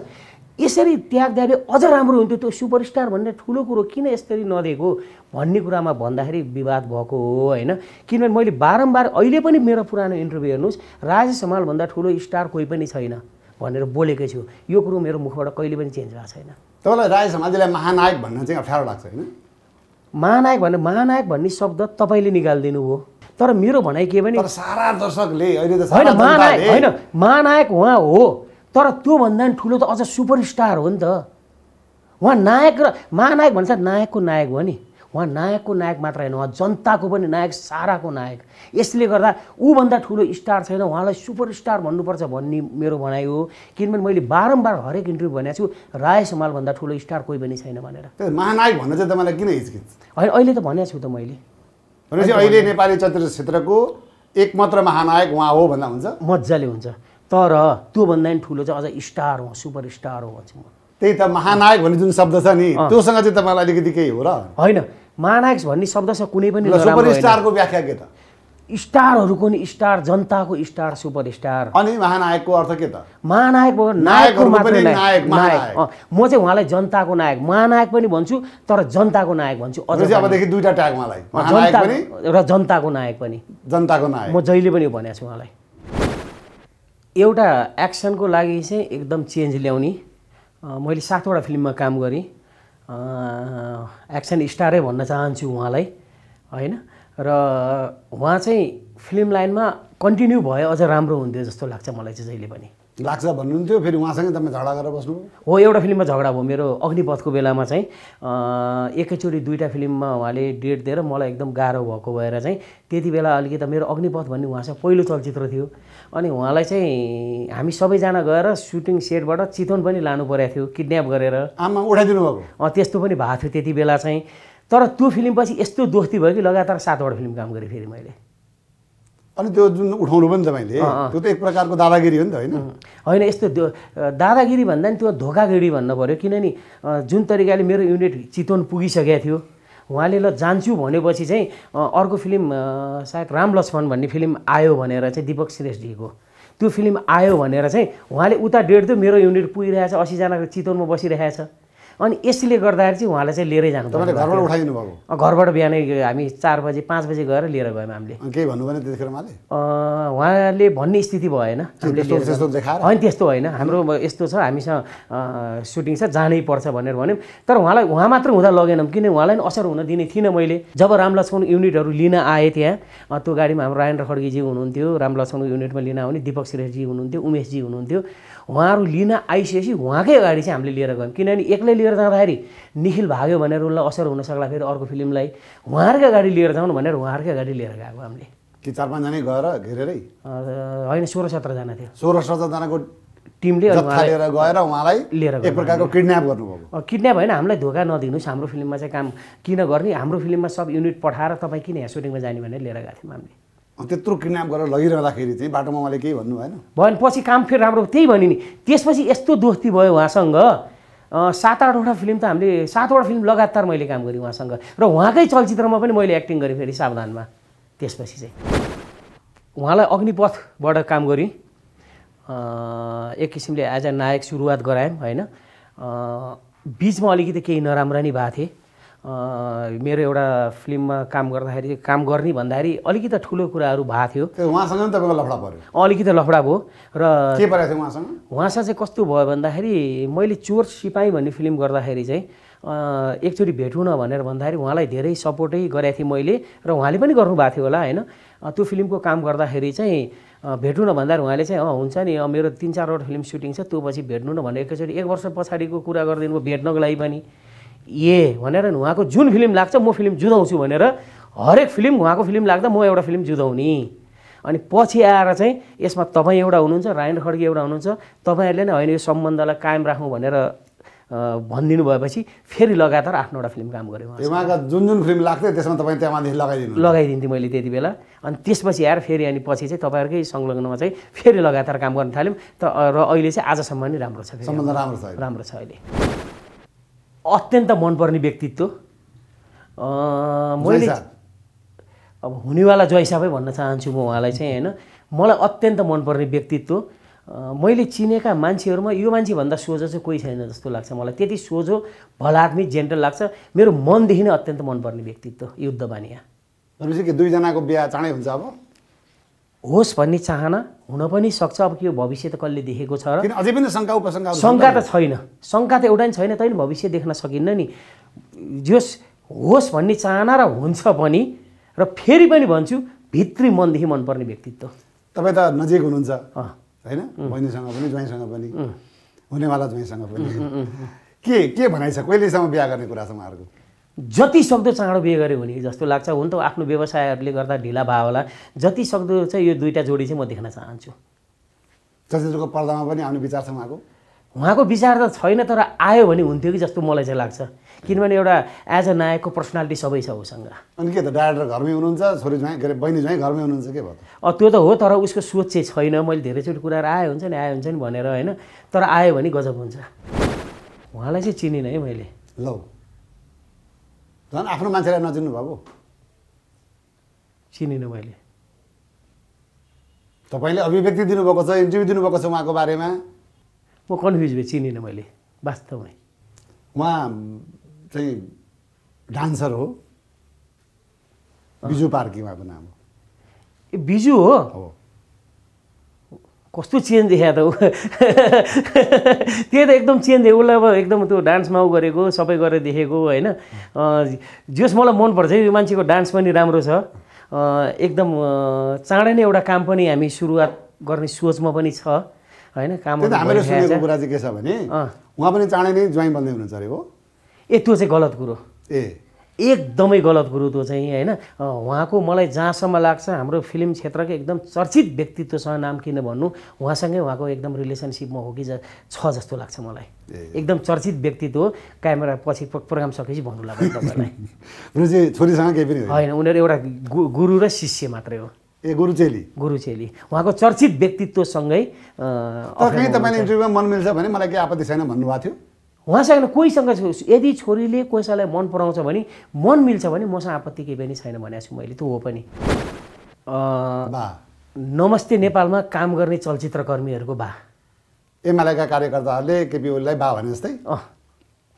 यसरी त्याग दिए अझ राम्रो हुन्थ्यो त्यो सुपरस्टार भन्ने ठुलो कुरो किन यसरी नदिएको भन्ने कुरामा भन्दाखेरि विवाद भएको हो होइन किनभने मैले बारम्बार अहिले पनि मेरो पुरानो इन्टरभ्यू हेर्नुहोस् राजेश हमालभन्दा ठुलो स्टार कोही पनि छैन भनेर बोलेकै छु यो कुरो मेरो मुखबाट कहिले पनि चेन्ज भएको छैन तपाईँलाई राजेश हमालजीलाई महानायक भन्न चाहिँ अप्ठ्यारो लाग्छ होइन महानायक भन्ने महानायक भन्ने शब्द तपाईँले निकालिदिनु हो तर मेरो भनाइ के भने सारा दर्शकले होइन महानायक होइन महानायक उहाँ हो तर त्योभन्दा पनि ठुलो त अझ सुपरस्टार हो नि त उहाँ नायक र महानायक भन्छ नायकको नायक हो नि उहाँ नायकको नायक मात्र होइन उहाँ जनताको पनि नायक साराको नायक यसले गर्दा ऊभन्दा ठुलो स्टार छैन उहाँलाई सुपरस्टार भन्नुपर्छ भन्ने मेरो भनाइ हो किनभने मैले बारम्बार हरेक इन्टरभ्यू भनेको छु राय समालभन्दा ठुलो स्टार कोही पनि छैन भनेर महानायक भन्न चाहिँ तपाईँलाई किन हिचकिच होइन अहिले त भनेको छु त मैले अहिले नेपाली चलचित्र क्षेत्रको एकमात्र महानायक उहाँ हो भन्दा हुन्छ मजाले हुन्छ तर त्योभन्दा पनि ठुलो चाहिँ अझ स्टार हो सुपर स्टार हो भन्छु म त्यही त महानायक भन्ने जुन शब्द छ नि त्योसँग चाहिँ तपाईँलाई अलिकति केही हो र होइन महानायक भन्ने शब्द छ कुनै पनि सुपर स्टारको व्याख्या के त स्टारहरूको नि स्टार जनताको स्टार सुपर स्टार अनि महानायकको अर्थ के त महानायक नायकको मात्र नायक म चाहिँ उहाँलाई जनताको नायक महानायक पनि भन्छु तर जनताको नायक भन्छु अझ अबदेखि दुईवटा ट्याग उहाँलाई र जनताको नायक पनि जनताको नायक म जहिले पनि भनेको छु उहाँलाई एउटा एक्सनको लागि चाहिँ एकदम चेन्ज ल्याउने मैले सातवटा फिल्ममा काम गरेँ एक्सन स्टारै भन्न चाहन्छु उहाँलाई होइन र उहाँ चाहिँ फिल्म लाइनमा कन्टिन्यू भए अझ राम्रो हुन्थ्यो जस्तो लाग्छ मलाई चाहिँ जहिले पनि लाग्छ भन्नुहुन्थ्यो फेरि उहाँसँगै तपाईँ झगडा गरेर बस्नु हो एउटा फिल्ममा झगडा भयो मेरो अग्निपथको बेलामा चाहिँ एकैचोटि दुईवटा फिल्ममा उहाँले डेट दिएर मलाई एकदम गाह्रो भएको भएर चाहिँ त्यति बेला अलिकति मेरो अग्निपथ भन्ने उहाँसँग पहिलो चलचित्र थियो अनि उहाँलाई चाहिँ हामी सबैजना गएर सुटिङ सेटबाट चितवन पनि लानु परेको थियो किडन्याप गरेर आमा उठाइदिनु भएको त्यस्तो पनि भएको थियो त्यति बेला चाहिँ तर त्यो फिल्मपछि यस्तो दोस्ती भयो कि लगातार सातवटा फिल्म काम गरेँ फेरि मैले अनि त्यो जुन उठाउनु पनि तपाईँले त्यो त एक प्रकारको दादागिरी हो नि त होइन होइन यस्तो त्यो दादागिरी भन्दा नि त्यो धोकागिरी भन्नु पऱ्यो किनभने जुन तरिकाले मेरो युनिट चितवन पुगिसकेको थियो उहाँले ल जान्छु भनेपछि चाहिँ अर्को फिल्म सायद राम लक्ष्मण भन्ने फिल्म आयो भनेर चाहिँ दिपक श्रेष्ठजीको त्यो फिल्म आयो भनेर चाहिँ उहाँले उता डेट थियो मेरो युनिट पुगिरहेछ असीजनाको चितवनमा बसिरहेछ अनि यसले गर्दाखेरि चाहिँ उहाँलाई चाहिँ लिएरै जानु घरबाट उठाइदिनु घरबाट बिहानै हामी चार बजी पाँच बजी गएर लिएर गयौँ हामीले केही भन्नु त्यतिखेर उहाँले भन्ने स्थिति भएन होइन त्यस्तो होइन हाम्रो यस्तो छ हामीसँग सुटिङ छ जानै पर्छ भनेर भन्यौँ तर उहाँलाई उहाँ मात्र हुँदा लगेनौँ किन उहाँलाई पनि असर हुन दिने थिइनँ मैले जब राम लक्ष्मण युनिटहरू लिन आएँ त्यहाँ त्यो गाडीमा हाम्रो राजेन्द्र खड्गीजी हुनुहुन्थ्यो राम लक्ष्मणको युनिटमा लिन आउने दिपक श्रेष्ठजी हुनुहुन्थ्यो उमेशजी हुनुहुन्थ्यो उहाँहरू लिन आइसकेपछि उहाँकै अगाडि चाहिँ हामीले लिएर गयौँ किनभने एक्लै लिएर जाँदाखेरि निखिल भाग्यो भनेर उसलाई असर हुन सक्ला फेरि अर्को फिल्मलाई उहाँहरूकै अगाडि लिएर जाउँ भनेर उहाँहरूकै अगाडि लिएर गएको हामीले कि चार पाँचजना गएर घेरेरै होइन सोह्र सत्रजना थियो सोह्र सत्रजनाको टिमले गएर उहाँलाई लिएर एक प्रकारको किडन्याप गर्नुभयो किडन्याप होइन हामीलाई धोका नदिनुहोस् हाम्रो फिल्ममा चाहिँ काम किन गर्ने हाम्रो फिल्ममा सब युनिट पठाएर तपाईँ किन यहाँ सुटिङमा जाने भनेर लिएर गएको थियौँ हामीले त्यत्रो किडन्याप गरेर लगिरहँदाखेरि चाहिँ बाटोमा उहाँले केही भन्नु भएन भएन पछि काम फेरि राम्रो त्यही भन्यो नि त्यसपछि यस्तो दोस्ती भयो उहाँसँग सात आठवटा फिल्म त हामीले सातवटा फिल्म लगातार मैले काम गरेँ उहाँसँग र उहाँकै चलचित्रमा पनि मैले एक्टिङ गरेँ फेरि सावधानमा त्यसपछि चाहिँ उहाँलाई अग्निपथबाट काम गरेँ एक किसिमले एज अ नायक सुरुवात गरायौँ होइन बिचमा अलिकति केही नराम्रा नि भएको थिएँ मेरो एउटा फिल्ममा काम गर्दाखेरि काम गर्ने भन्दाखेरि अलिकति ठुलो कुराहरू भएको थियो उहाँसँग पनि तपाईँको लफडा पऱ्यो अलिकति लफडा भयो र के परेको थियो उहाँसँग उहाँसँग चाहिँ कस्तो भयो भन्दाखेरि मैले चोर सिपाही भन्ने फिल्म गर्दाखेरि चाहिँ एकचोटि भेटौँ न भनेर भन्दाखेरि उहाँलाई धेरै सपोर्टै गरेको थिएँ मैले र उहाँले पनि गर्नुभएको थियो होला होइन त्यो फिल्मको काम गर्दाखेरि चाहिँ भेटौँ न भन्दाखेरि उहाँले चाहिँ अँ हुन्छ नि मेरो तिन चारवटा फिल्म सुटिङ छ त्यो पछि भेट्नु न भनेर एकैचोटि एक वर्ष पछाडिको कुरा गरिदिनु भयो भेट्नको लागि पनि ए भनेर उहाँको जुन फिल्म लाग्छ म फिल्म जुदाउँछु भनेर हरेक फिल्म उहाँको फिल्म लाग्दा म एउटा फिल्म जुधाउने अनि पछि आएर चाहिँ यसमा तपाईँ एउटा हुनुहुन्छ रायन खड्गे एउटा हुनुहुन्छ तपाईँहरूले नै होइन यो सम्बन्धलाई कायम राखौँ भनेर भनिदिनु भएपछि फेरि लगातार आफ्नो एउटा फिल्म काम गरेँ उहाँका जुन जुन फिल्म लाग्थ्यो त्यसमा तपाईँ त्यहाँदेखि लगाइदिनु लगाइदिन्थेँ मैले त्यति बेला अनि त्यसपछि आएर फेरि अनि पछि चाहिँ तपाईँहरूकै संलग्नमा चाहिँ फेरि लगातार काम गर्न थाल्यौँ त र अहिले चाहिँ आजसम्म नै राम्रो छ सम्बन्ध राम्रो छ राम्रो छ अहिले अत्यन्त मनपर्ने व्यक्तित्व मैले अब हुनेवाला जय भन्न चाहन्छु म उहाँलाई चाहिँ होइन मलाई अत्यन्त मनपर्ने व्यक्तित्व मैले चिनेका मान्छेहरूमा यो मान्छेभन्दा सोझो चाहिँ कोही छैन जस्तो लाग्छ मलाई त्यति सोझो भलात्मी जेन्टल लाग्छ मेरो मनदेखि नै अत्यन्त मनपर्ने व्यक्तित्व युद्ध बानिया दुईजनाको बिहा चाँडै हुन्छ अब होस् भन्ने चाहना हुन पनि सक्छ अब के भविष्य त कसले देखेको छ र अझै पनि शङ्का उपशङ्का शङ्का त छैन शङ्का त एउटा नि छैन तैन भविष्य देख्न सकिन्न नि जोस् होस् भन्ने चाहना र हुन्छ पनि र फेरि पनि भन्छु भित्री मनदेखि मनपर्ने व्यक्तित्व तपाईँ त नजिक हुनुहुन्छ होइन बहिनीसँग पनि ज्वाइँसँग पनि हुनेवाला ज्वाइँसँग पनि के के भनाइ छ कहिलेसम्म बिहा गर्ने कुरा छ उहाँहरूको जति सक्दो चाँडो बिहे गऱ्यो भने जस्तो लाग्छ हुन त आफ्नो व्यवसायहरूले गर्दा ढिला भयो होला जति सक्दो चाहिँ यो दुइटा जोडी चाहिँ म देख्न चाहन्छु चलचित्रको पर्दामा पनि आउने विचार छ उहाँको उहाँको विचार त छैन तर आयो भने हुन्थ्यो कि जस्तो मलाई चाहिँ लाग्छ किनभने एउटा एज अ नायकको पर्सनालिटी सबै छ उसँग अनि के त डाइरेक्टर घरमै हुनुहुन्छ छोरी ज्वाइँ के अरे बहिनी ज्वाइँ घरमै हुनुहुन्छ के भयो त्यो त हो तर उसको सोच चाहिँ छैन मैले धेरैचोटि कुराहरू आयो हुन्छ नि आयो हुन्छ नि भनेर होइन तर आयो भने गजब हुन्छ उहाँलाई चाहिँ चिनिनँ है मैले ल झन् आफ्नो मान्छेलाई नचिन्नु भएको चिनिनँ मैले तपाईँले अभिव्यक्ति दिनुभएको छ इन्टरभ्यू दिनुभएको छ उहाँको बारेमा म कन्फ्युज भएँ चिनिनँ मैले वास्तवमै उहाँ चाहिँ डान्सर हो बिजु पार्की उहाँको नाम हो ए बिजु हो कस्तो चेन्ज देखा त ऊ त्यही त एकदम चेन्ज देख्यो उसलाई अब एकदम त्यो डान्समा ऊ गरेको सबै गरेर देखेको होइन जस मलाई मनपर्छ यो मान्छेको डान्स पनि राम्रो छ एकदम चाँडै नै एउटा काम पनि हामी सुरुवात गर्ने सोचमा पनि छ होइन काम हामीले सुनेको कुरा चाहिँ के छ भने उहाँ पनि चाँडै नै ज्वाइँ बन्दै हुनुहुन्छ अरे हो ए त्यो चाहिँ गलत कुरो ए एकदमै गलत गुरु त्यो चाहिँ होइन उहाँको मलाई जहाँसम्म लाग्छ हाम्रो फिल्म क्षेत्रको एकदम चर्चित व्यक्तित्वसँग नाम किन भन्नु उहाँसँगै उहाँको एकदम रिलेसनसिपमा हो कि ज छ जस्तो लाग्छ मलाई एकदम चर्चित व्यक्तित्व क्यामेरा पछि प्रोग्राम सकेपछि भन्नु लाग्छ तपाईँलाई छोरीसँग केही पनि होइन उनीहरू एउटा गुरु र शिष्य मात्रै हो ए गुरु चेली गुरु चेली उहाँको चर्चित व्यक्तित्वसँगै तपाईँले इन्टरभ्यूमा मन मिल्छ भने मलाई केही आपत्ति छैन भन्नुभएको थियो उहाँसँग कोहीसँग यदि छोरीले कोहीसँगलाई मन पराउँछ भने मन मिल्छ भने मसँग आपत्ति केही पनि छैन भनेको छु मैले त्यो हो पनि नमस्ते नेपालमा काम गर्ने चलचित्रकर्मीहरूको बा एमालेका कार्यकर्ताहरूले केपी ओलीलाई बा भने जस्तै अँ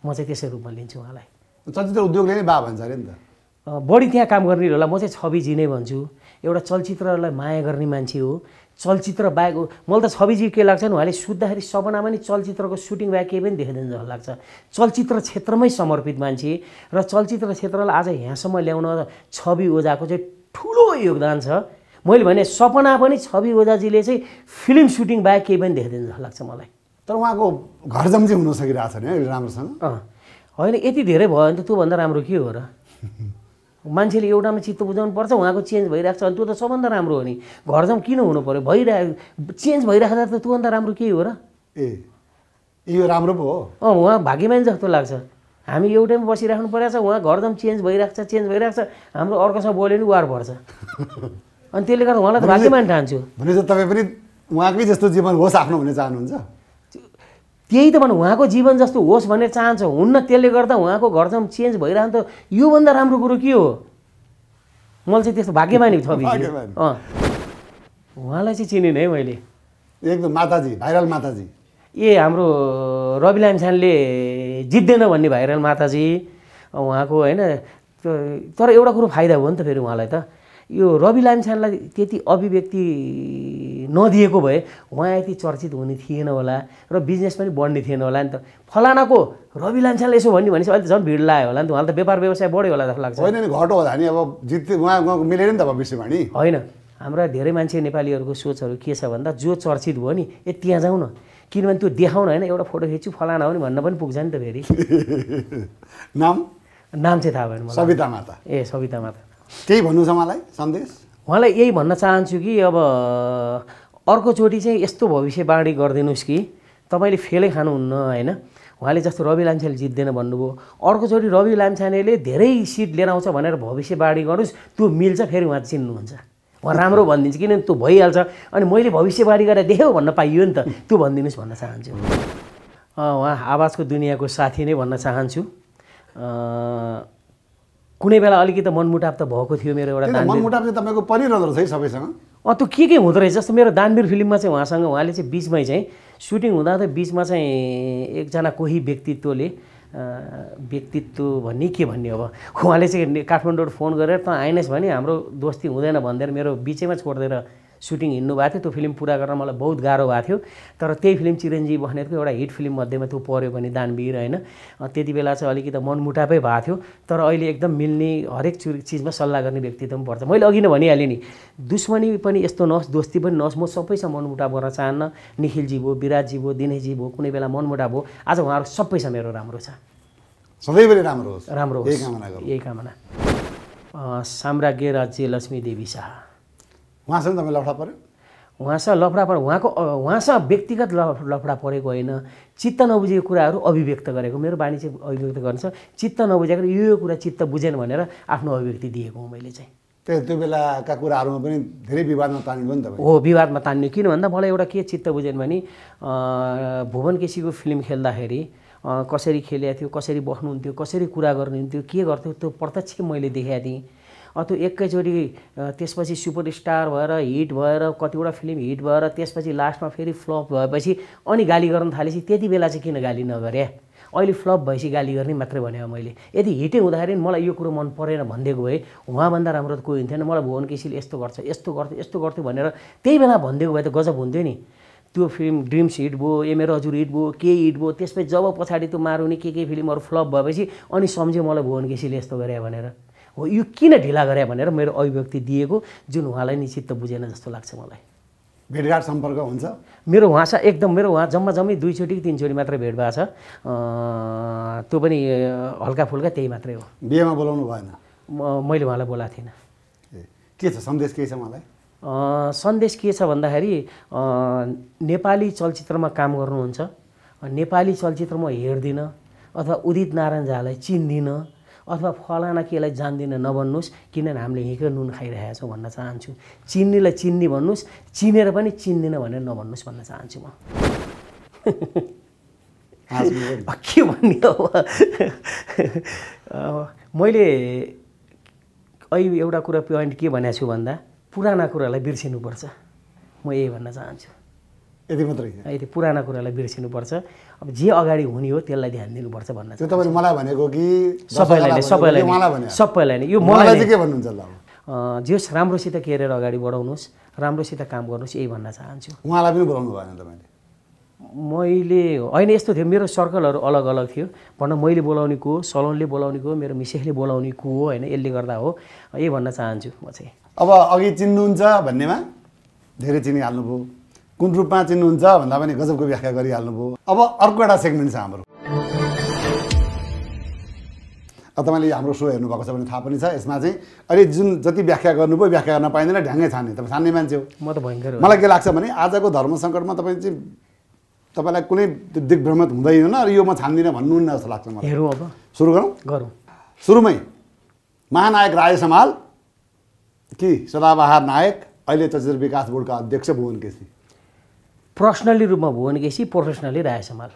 म चाहिँ त्यसै रूपमा लिन्छु उहाँलाई चलचित्र उद्योगले नै बा भन्छ अरे नि त बढी त्यहाँ काम गर्नेहरूलाई म चाहिँ छविजी नै भन्छु एउटा चलचित्रलाई माया गर्ने मान्छे हो चलचित्र बाहेक मलाई त छविजी के लाग्छ नि उहाँले सुत्दाखेरि सपनामा नि चलचित्रको सुटिङ बाहेक केही पनि देख्दैन जस्तो लाग्छ चलचित्र क्षेत्रमै समर्पित मान्छे र चलचित्र क्षेत्रलाई आज यहाँसम्म ल्याउन छवि ओझाको चाहिँ ठुलो योगदान छ मैले भने सपना पनि छवि ओझाजीले चाहिँ फिल्म सुटिङ बाहेक केही पनि देख्दैन जस्तो लाग्छ मलाई तर उहाँको घर जम्जी हुन सकिरहेको छ नि राम्रोसँग होइन यति धेरै भयो भने त त्योभन्दा राम्रो के हो र मान्छेले एउटामा चित्त बुझाउनु पर्छ उहाँको चेन्ज भइरहेको छ अनि त्यो त सबभन्दा राम्रो हो नि घर जाउँ किन हुनु पऱ्यो भइरहेको चेन्ज भइराख्दा त त्योभन्दा राम्रो केही हो र ए यो राम्रो पो हो अँ उहाँ भाग्यमान जस्तो लाग्छ हामी एउटै बसिराख्नु परेको छ उहाँ घर चेन्ज भइरहेको छ चेन्ज भइरहेको छ हाम्रो अर्कोसँग बोल्यो नि वार पर्छ अनि त्यसले गर्दा उहाँलाई त भाग्यमान ठान्छु भनेपछि तपाईँ पनि उहाँकै जस्तो जीवन होस् आफ्नो हुन चाहनुहुन्छ त्यही त भन्नु उहाँको जीवन जस्तो होस् भन्ने चाहन्छ हुन्न त्यसले गर्दा उहाँको घरजम चेन्ज भइरहन्छ योभन्दा राम्रो कुरो के हो मलाई चाहिँ त्यस्तो भाग्यमानी छ अँ उहाँलाई चाहिँ चिनेन है मैले एकदम माताजी भाइरल माताजी ए हाम्रो रवि लामसानले जित्दैन भन्ने भाइरल माताजी उहाँको होइन तर एउटा कुरो फाइदा हो नि त फेरि उहाँलाई त यो रवि लामछानलाई त्यति अभिव्यक्ति नदिएको भए उहाँ यति चर्चित हुने थिएन होला र बिजनेस पनि बढ्ने थिएन होला नि त फलानाको रवि लान्छाले यसो भन्यो भनेपछि अहिले त झन् भिड लायो होला नि त उहाँले त व्यापार व्यवसाय बढ्यो होला जस्तो लाग्छ होइन नि घटो होला नि अब जित उहाँ मिलेन नि त अब नि होइन हाम्रा धेरै मान्छे नेपालीहरूको सोचहरू के छ भन्दा जो चर्चित भयो नि ए त्यहाँ जाउँ न किनभने त्यो देखाउन होइन एउटा फोटो खिच्छु फलाना हो नि भन्न पनि पुग्छ नि त फेरि नाम नाम चाहिँ थाहा भएन सविता माता ए सविता माता केही भन्नु छ मलाई सन्देश उहाँलाई यही भन्न चाहन्छु कि अब अर्कोचोटि चाहिँ यस्तो भविष्यवाणी गरिदिनुहोस् कि तपाईँले फेलै खानुहुन्न होइन उहाँले जस्तो रवि लाम्छाले जित्दैन भन्नुभयो अर्कोचोटि रवि लाम्छानेले धेरै सिट लिएर आउँछ भनेर भविष्यवाणी गर्नुहोस् त्यो मिल्छ फेरि उहाँ चिन्नुहुन्छ उहाँ राम्रो भनिदिन्छ किनभने त्यो भइहाल्छ अनि मैले भविष्यवाणी गरेर देख्यो भन्न पाइयो नि त त्यो भनिदिनुहोस् भन्न चाहन्छु उहाँ आवाजको दुनियाँको साथी नै भन्न चाहन्छु कुनै बेला अलिकति मनमुटाप त भएको थियो मेरो एउटा मनमुटाव चाहिँ तपाईँको परिरहँदो रहेछ है सबैसँग अँ त्यो के के हुँदो रहेछ जस्तो मेरो दानवीर फिल्ममा चाहिँ उहाँसँग उहाँले चाहिँ बिचमै चाहिँ सुटिङ हुँदा त बिचमा चाहिँ एकजना कोही व्यक्तित्वले व्यक्तित्व भन्ने के भन्ने अब उहाँले चाहिँ काठमाडौँबाट फोन गरेर त आएनस् भने हाम्रो दोस्ती हुँदैन भनिदिएर मेरो बिचैमा छोडिदिएर सुटिङ हिँड्नु भएको थियो त्यो फिल्म पुरा गर्न मलाई बहुत गाह्रो भएको थियो तर त्यही फिल्म चिरञ्जीव भनेको एउटा हिट फिल्म मध्येमा त्यो पऱ्यो भने दानवीर होइन त्यति बेला चाहिँ अलिकति मनमुटापै भएको थियो तर अहिले एकदम मिल्ने हरेक चिजमा सल्लाह गर्ने व्यक्तित्व पनि पर्छ मैले अघि नै भनिहालेँ नि दुश्मनी पनि यस्तो नहोस् दोस्ती पनि नहोस् म सबैसँग मनमुटाप गर्न चाहन्न निखिलजी भयो विराजजी भयो दिनेशजी भयो कुनै बेला मनमुटाप भयो आज उहाँहरू सबैसँग मेरो राम्रो छ सधैँभरि राम्रो राम्रो होस् यही कामना यही कामना साम्राज्ञ राज्य लक्ष्मी देवी शाह उहाँसँग तपाईँ लफडा पऱ्यो उहाँसँग लफडा पऱ्यो उहाँको उहाँसँग व्यक्तिगत लफडा परेको होइन चित्त नबुझेको कुराहरू अभिव्यक्त गरेको मेरो बानी चाहिँ अभिव्यक्त गर्नु छ चित्त नबुझेको यो यो कुरा चित्त बुझेन भनेर आफ्नो अभिव्यक्ति दिएको हो मैले चाहिँ त्यही त्यो बेलाका कुराहरूमा पनि धेरै विवादमा तानिनु नि त हो विवादमा तान्नु किन भन्दा मलाई एउटा के चित्त बुझेन भने भुवन केसीको फिल्म खेल्दाखेरि कसरी खेलेको थियो कसरी बस्नुहुन्थ्यो कसरी कुरा गर्नुहुन्थ्यो के गर्थ्यो त्यो प्रत्यक्ष मैले देखाएको थिएँ अथवा एकैचोटि त्यसपछि सुपरस्टार भएर हिट भएर कतिवटा फिल्म हिट भएर त्यसपछि लास्टमा फेरि फ्लप भएपछि अनि गाली गर्न थालेपछि त्यति बेला चाहिँ किन गाली नगरे अहिले फ्लप भएपछि गाली गर्ने मात्रै भने मैले यदि हिटै हुँदाखेरि मलाई यो कुरो मन परेन भनिदिएको भए उहाँभन्दा राम्रो त कोही हुन्थेन मलाई भुवन केसीले यस्तो गर्छ यस्तो गर्थ्यो यस्तो गर्थ्यो भनेर त्यही बेला भनिदिएको भए त गजब हुन्थ्यो नि त्यो फिल्म ड्रिम्स हिट भयो एमए हजुर हिट भयो के हिट भयो त्यसपछि जब पछाडि त्यो मारुनी के के फिल्महरू फ्लप भएपछि अनि सम्झ्यो मलाई भुवन केसीले यस्तो गरे भनेर हो यो किन ढिला गरे भनेर मेरो अभिव्यक्ति दिएको जुन उहाँलाई निश्चित बुझेन जस्तो लाग्छ मलाई भेटघाट सम्पर्क हुन्छ मेरो उहाँसँग एकदम मेरो उहाँ जम्मा जम्मै दुईचोटि कि तिनचोटि मात्र भेट भएको छ त्यो पनि हल्का फुल्का त्यही मात्रै हो बिहेमा बोलाउनु भएन मैले उहाँलाई बोलाएको थिइनँ के छ सन्देश के छ मलाई सन्देश के छ भन्दाखेरि नेपाली चलचित्रमा काम गर्नुहुन्छ नेपाली चलचित्रमा हेर्दिनँ अथवा उदित नारायण झालाई चिन्दिनँ अथवा फलाना केलाई जान्दिनँ नभन्नुहोस् किनभने हामीले हिँडेर नुन खाइरहेका छौँ भन्न चाहन्छु चिन्नीलाई चिन्नी भन्नुहोस् चिनेर पनि चिन्दिनँ भनेर नभन्नुहोस् भन्न चाहन्छु म के भन्ने अब मैले अहिले एउटा कुरा पोइन्ट के भनेको छु भन्दा पुराना कुरालाई बिर्सिनुपर्छ म यही भन्न चाहन्छु यति मात्रै यति पुराना कुरालाई बिर्सिनुपर्छ अब जे अगाडि हुने हो त्यसलाई ध्यान दिनुपर्छ भन्न मलाई भनेको कि सबैलाई नै सबैलाई सबैलाई नै यो मलाई के भन्नुहुन्छ ल जेस् राम्रोसित केरियर अगाडि बढाउनुहोस् राम्रोसित काम गर्नुहोस् यही भन्न चाहन्छु उहाँलाई पनि बोलाउनु भएन तपाईँले मैले होइन यस्तो थियो मेरो सर्कलहरू अलग अलग थियो भन्न मैले बोलाउने को सलोनले बोलाउने को मेरो मिसेसले बोलाउने को हो होइन यसले गर्दा हो यही भन्न चाहन्छु म चाहिँ अब अघि चिन्नुहुन्छ भन्नेमा धेरै चिनिहाल्नुभयो कुन रूपमा चिन्नुहुन्छ भन्दा पनि गजबको व्याख्या गरिहाल्नुभयो अब अर्को एउटा सेगमेन्ट छ हाम्रो तपाईँले हाम्रो सो हेर्नुभएको छ भने थाहा पनि छ यसमा चाहिँ अहिले जुन जति व्याख्या गर्नुभयो व्याख्या गर्न पाइँदैन ढ्याङ्गै छाने तपाईँ छान्ने मान्छे हो म त भयङ्कर मलाई के लाग्छ भने आजको धर्म सङ्कटमा तपाईँ चाहिँ तपाईँलाई कुनै दिग्भ्रमत हुँदैन र यो म छान्दिनँ भन्नुहुन्न जस्तो लाग्छ मलाई हेरौँ अब सुरु गरौँ गरौँ सुरुमै महानायक राय समाल कि सदाबहार नायक अहिले चलचित्र विकास बोर्डका अध्यक्ष भुवन केसी पर्सनल्ली रूपमा भुवन केसी प्रोफेसनली राय समाल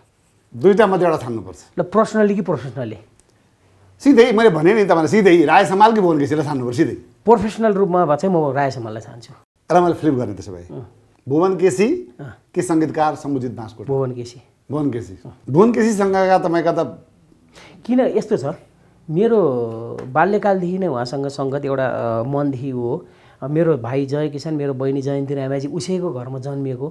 दुईवटा मध्ये एउटा छान्नुपर्छ ल पर्सनल्ली कि प्रोफेसनली सिधै मैले भने नि तपाईँलाई सिधै राय समाल कि भुवन केसीलाई छान्नुपर्छ सिधै प्रोफेसनल रूपमा भए चाहिँ म राय समाललाई छान्छु र मैले फ्लिप गर्ने त्यसो भए भुवन केसी के सङ्गीतकार समुजित बाँसकोट भुवन केसी भुवन केसी भुवन केसीसँगका तपाईँका त किन यस्तो छ मेरो बाल्यकालदेखि नै उहाँसँग सङ्गत एउटा मनदेखि हो मेरो भाइ जय किसान मेरो बहिनी जयन्ती रामाजी उसैको घरमा जन्मिएको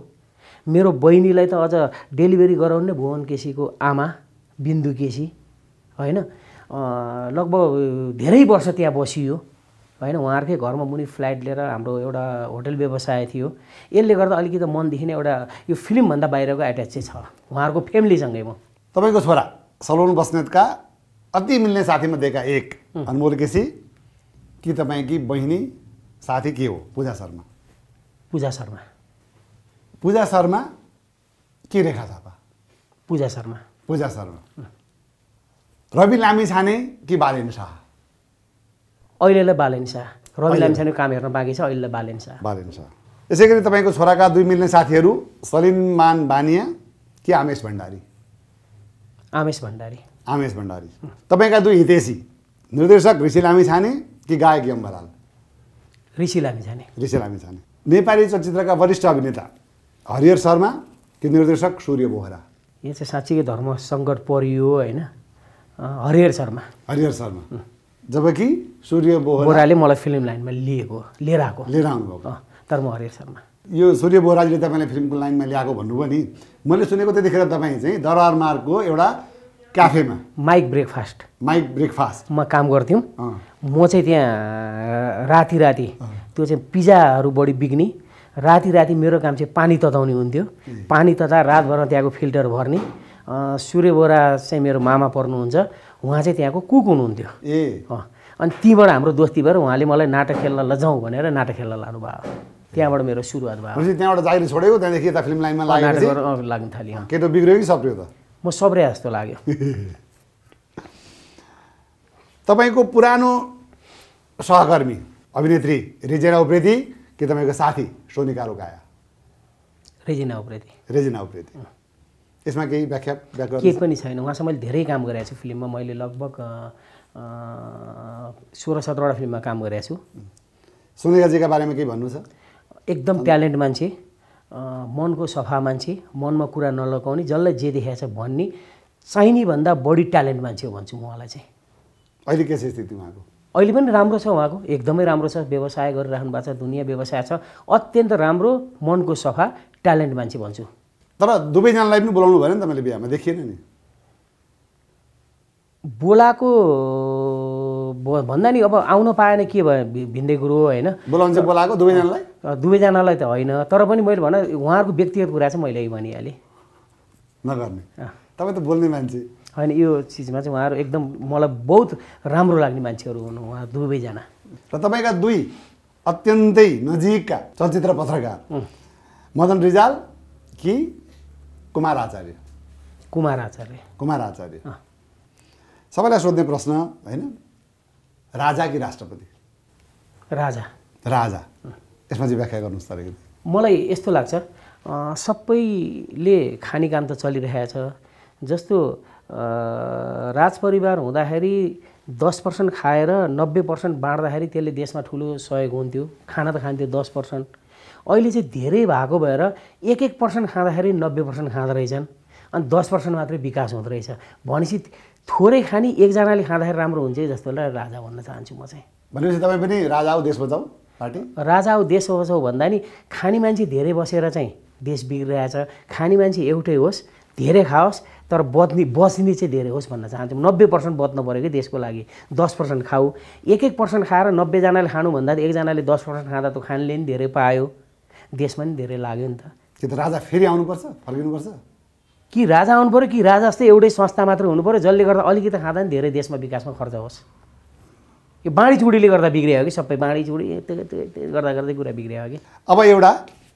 मेरो बहिनीलाई त अझ डेलिभरी गराउनु नै भुवन केसीको आमा बिन्दु केसी होइन लगभग धेरै वर्ष त्यहाँ बसियो होइन उहाँहरूकै घरमा मुनि फ्ल्याट लिएर हाम्रो एउटा होटल व्यवसाय थियो यसले गर्दा अलिकति मनदेखि नै एउटा यो फिल्मभन्दा बाहिरको एट्याच चाहिँ छ उहाँहरूको फ्यामिलीसँगै म तपाईँको छोरा सलोन बस्नेतका अति मिल्ने साथीमा दिएका एक अनमोल केसी कि तपाईँकी बहिनी साथी के हो पूजा शर्मा पूजा शर्मा पूजा शर्मा के रेखा थापा पूजा शर्मा पूजा शर्मा रवि लामी छाने कि बालेन शाह अहिलेलाई बालेन शाह रवि लामी काम हेर्न बाँकी छ अहिलेलाई बालेन शाह बालेन शाह यसै गरी तपाईँको छोराका दुई मिल्ने साथीहरू मान बानिया कि आमेश भण्डारी आमेश भण्डारी आमेश भण्डारी तपाईँका दुई हितेशी निर्देशक ऋषि लामी छाने कि गायक यम बराल ऋषि लामी छाने ऋषि लामी छाने नेपाली चलचित्रका वरिष्ठ अभिनेता हरिहर शर्मा कि निर्देशक सूर्य बोहरा यहाँ चाहिँ साँच्चीकै धर्म सङ्कट परियो होइन हरिहर शर्मा हरिहर शर्मा जबकि सूर्य बोहराले मलाई फिल्म लाइनमा लिएको लिएर आएको लिएर आउनुभएको तर म हरिहर शर्मा यो सूर्य बोहराजीले तपाईँले फिल्मको लाइनमा ल्याएको भन्नुभयो नि मैले सुनेको त्यतिखेर तपाईँ चाहिँ दरबार मार्गको एउटा क्याफेमा माइक ब्रेकफास्ट माइक ब्रेकफास्ट म काम गर्थ्यौँ म चाहिँ त्यहाँ राति राति त्यो चाहिँ पिज्जाहरू बढी बिग्ने राति राति मेरो काम चाहिँ पानी तताउने हुन्थ्यो पानी तता रातभर त्यहाँको फिल्टर भर्ने सूर्य बोरा चाहिँ मेरो मामा पर्नुहुन्छ उहाँ चाहिँ त्यहाँको कुक हुनुहुन्थ्यो ए अनि तीबाट हाम्रो दोस्ती भएर उहाँले मलाई नाटक खेल्न लजाउँ भनेर नाटक खेल्न लानुभयो त्यहाँबाट मेरो सुरुवात भयो त्यहाँबाट जागिर छोड्यो त्यहाँदेखि यता फिल्म लाइनमा लाग्न थाल्यो केटो बिग्रियो कि सप्रियो त म सप्रे जस्तो लाग्यो तपाईँको पुरानो सहकर्मी अभिनेत्री रिजेना उप्रेती कि तपाईँको साथी सोनिका रोकाया रेजिना उप्रेती रेजिना उप्रेती यसमा केही व्याख्या व्याख्या केही पनि छैन उहाँसँग मैले धेरै काम गरेको छु फिल्ममा मैले लगभग सोह्र सत्रवटा फिल्ममा काम गरेको छु सोनिकाजीका बारेमा केही भन्नु छ एकदम ट्यालेन्ट मान्छे मनको सफा मान्छे मनमा कुरा नलगाउने जसलाई जे देखाएको छ भन्ने चाहिने भन्दा बढी ट्यालेन्ट मान्छे हो भन्छु उहाँलाई चाहिँ अहिले के छ स्थिति उहाँको अहिले पनि राम्रो छ उहाँको एकदमै राम्रो छ व्यवसाय गरिराख्नु भएको छ दुनियाँ व्यवसाय छ अत्यन्त राम्रो मनको सफा ट्यालेन्ट मान्छे भन्छु तर दुवैजनालाई पनि बोलाउनु भएन नि त मैले बिहामा देखिएन नि बोलाएको भन्दा नि अब आउन पाएन के भयो भिन्दै कुरो होइन बोलाउनु चाहिँ बोलाएको दुवैजनालाई दुवैजनालाई त होइन तर पनि मैले भन उहाँहरूको व्यक्तिगत कुरा चाहिँ मैले भनिहालेँ नगर्ने तपाईँ त बोल्ने मान्छे होइन यो चिजमा चाहिँ उहाँहरू एकदम मलाई बहुत राम्रो लाग्ने मान्छेहरू हुनु उहाँ दुवैजना र तपाईँका दुई अत्यन्तै नजिकका चलचित्र पत्रकार मदन रिजाल कि कुमार आचार्य कुमार आचार्य कुमार आचार्य सबैलाई सोध्ने प्रश्न होइन राजा कि राष्ट्रपति राजा राजा यसमा चाहिँ व्याख्या गर्नुहोस् त मलाई यस्तो लाग्छ सबैले खाने काम त चलिरहेको छ जस्तो राजपरिवार हुँदाखेरि दस पर्सेन्ट खाएर नब्बे पर्सेन्ट बाँड्दाखेरि त्यसले देशमा ठुलो सहयोग हुन्थ्यो खाना त खान्थ्यो दस पर्सेन्ट अहिले चाहिँ धेरै भएको भएर एक एक पर्सेन्ट खाँदाखेरि नब्बे पर्सेन्ट खाँदो रहेछन् अनि दस पर्सेन्ट मात्रै विकास हुँदो रहेछ भनेपछि थोरै खाने एकजनाले खाँदाखेरि राम्रो हुन्छ जस्तो राजा भन्न चाहन्छु म चाहिँ भनेपछि तपाईँ पनि राजा देश बचाऊ पार्टी राजा देश बचाऊ भन्दा नि खाने मान्छे धेरै बसेर चाहिँ देश बिग्रिरहेछ खाने मान्छे एउटै होस् धेरै खाओस् तर बच्ने बच्ने चाहिँ धेरै होस् भन्न चाहन्छु नब्बे पर्सेन्ट बच्नु पऱ्यो कि देशको लागि दस पर्सेन्ट खाऊ एक एक पर्सेन्ट खाएर नब्बेजनाले खानुभन्दा एकजनाले दस पर्सेन्ट खाँदा त खानले पनि धेरै पायो देशमा पनि धेरै लाग्यो नि त त्यो त राजा फेरि आउनुपर्छ फर्किनुपर्छ कि राजा आउनु पऱ्यो कि राजा जस्तै एउटै संस्था मात्र हुनु पऱ्यो जसले गर्दा अलिकति खाँदा पनि धेरै देशमा विकासमा खर्च होस् यो बाँडीचुडीले गर्दा बिग्रियो कि सबै बाँडीचुडी गर्दा गर्दै कुरा बिग्रियो कि अब एउटा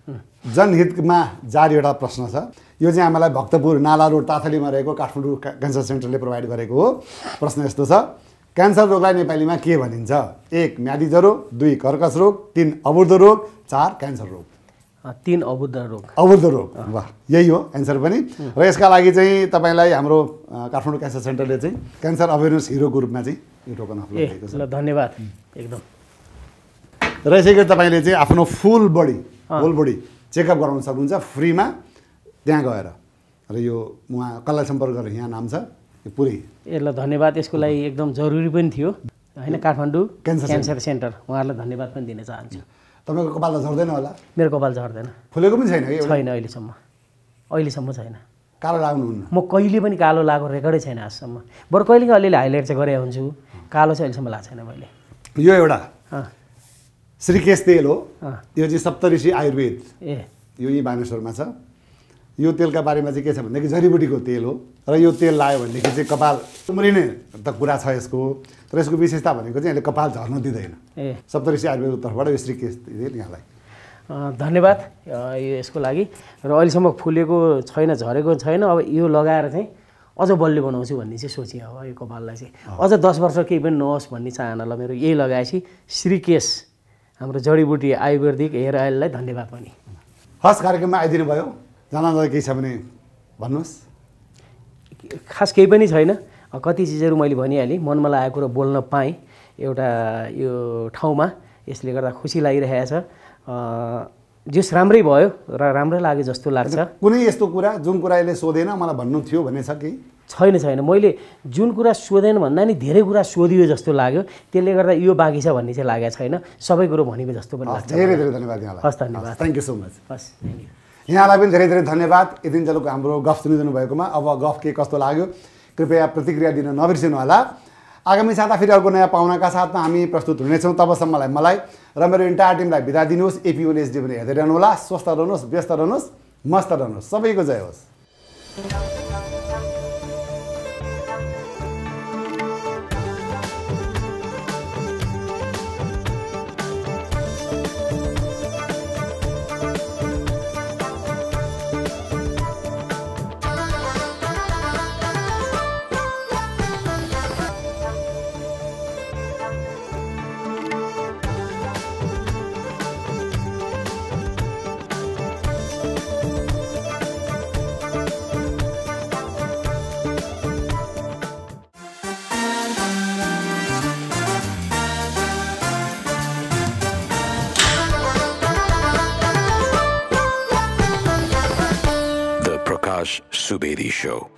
जनहितमा जारी एउटा प्रश्न छ यो चाहिँ हामीलाई भक्तपुर नाला रोड ताथलीमा रहेको काठमाडौँ क्यान्सर सेन्टरले प्रोभाइड गरेको हो प्रश्न यस्तो छ क्यान्सर रोगलाई नेपालीमा के भनिन्छ एक म्यादी ज्वरो दुई कर्कस रोग तिन अबुद्ध रोग चार क्यान्सर रोग तिन अबुद्ध रोग अबुद्ध रोग वाह यही हो एन्सर पनि र यसका लागि चाहिँ तपाईँलाई हाम्रो काठमाडौँ क्यान्सर सेन्टरले चाहिँ क्यान्सर अवेरनेस हिरोको रूपमा चाहिँ यो टोकन अफ छ धन्यवाद एकदम र यसै गरी तपाईँले चाहिँ आफ्नो full body whole body checkup गराउन सक्नुहुन्छ फ्रीमा त्यहाँ गएर र यो उहाँ कसलाई सम्पर्क गरेर यहाँ नाम छ यो पुरै यसलाई धन्यवाद यसको लागि एकदम जरुरी पनि थियो होइन काठमाडौँ क्यान्सर क्यान्सर सेन्टर उहाँहरूलाई धन्यवाद पनि दिन चाहन्छु तपाईँको कपाल त झर्दैन होला मेरो कपाल झर्दैन फुलेको पनि छैन छैन अहिलेसम्म अहिलेसम्म छैन कालो लाग्नुहुन्न म कहिले पनि कालो लागेको रेकर्डै छैन आजसम्म बरु कहिले अलिअलि हाइलाइट चाहिँ गरे हुन्छु कालो चाहिँ अहिलेसम्म लाग्छ छैन मैले यो एउटा श्रीकेश तेल हो यो चाहिँ सप्तऋषि आयुर्वेद ए यो यहीँ बानेश्वरमा छ यो तेलका बारेमा चाहिँ के छ भनेदेखि जडीबुटीको तेल हो र यो तेल लायो भनेदेखि चाहिँ कपाल उम्रिने त कुरा छ यसको तर यसको विशेषता भनेको चाहिँ यसले कपाल झर्न दिँदैन ए सप्तऋषि आयुर्वेदको तर्फबाट यो श्रीकेश तेल यहाँलाई धन्यवाद यो यसको लागि र अहिलेसम्म फुलेको छैन झरेको छैन अब यो लगाएर चाहिँ अझ बलियो बनाउँछु भन्ने चाहिँ सोचेँ अब यो कपाललाई चाहिँ अझ दस वर्ष केही पनि नहोस् भन्ने चाहनालाई मेरो यही लगाएपछि श्रीकेश हाम्रो जडीबुटी आयुर्वेदिक हेयर ओइललाई धन्यवाद पनि हस् कार्यक्रममा आइदिनु भयो जनाउँदा केही छ भने भन्नुहोस् खास केही पनि छैन कति चिजहरू मैले भनिहालेँ मनमा लागेको कुरो बोल्न पाएँ एउटा यो ठाउँमा यसले गर्दा खुसी लागिरहेको छ जेस राम्रै भयो र राम्रै लाग्यो जस्तो लाग्छ कुनै यस्तो कुरा जुन कुरा यसले सोधेन मलाई भन्नु थियो भन्ने छ कि छैन छैन मैले जुन कुरा सोधेन भन्दा नि धेरै कुरा सोधियो जस्तो लाग्यो त्यसले गर्दा यो बाँकी छ भन्ने चाहिँ लागेको छैन सबै कुरो भनेको जस्तो पनि लाग्छ धेरै धेरै धन्यवाद यहाँलाई हस् धन्यवाद थ्याङ्क यू सो मच हस् यहाँलाई पनि धेरै धेरै धन्यवाद यति जलको हाम्रो गफ सुनिदिनु भएकोमा अब गफ के कस्तो लाग्यो कृपया प्रतिक्रिया दिन नबिर्सिनु होला आगामी साता फेरि अर्को नयाँ पाहुनाका साथमा हामी प्रस्तुत हुनेछौँ तबसम्मलाई मलाई र मेरो इन्टायर टिमलाई बिदा दिनुहोस् एपिओएसडी पनि हेर्दै होला स्वस्थ रहनुहोस् व्यस्त रहनुहोस् मस्त रहनुहोस् सबैको जय होस् Subedi Show.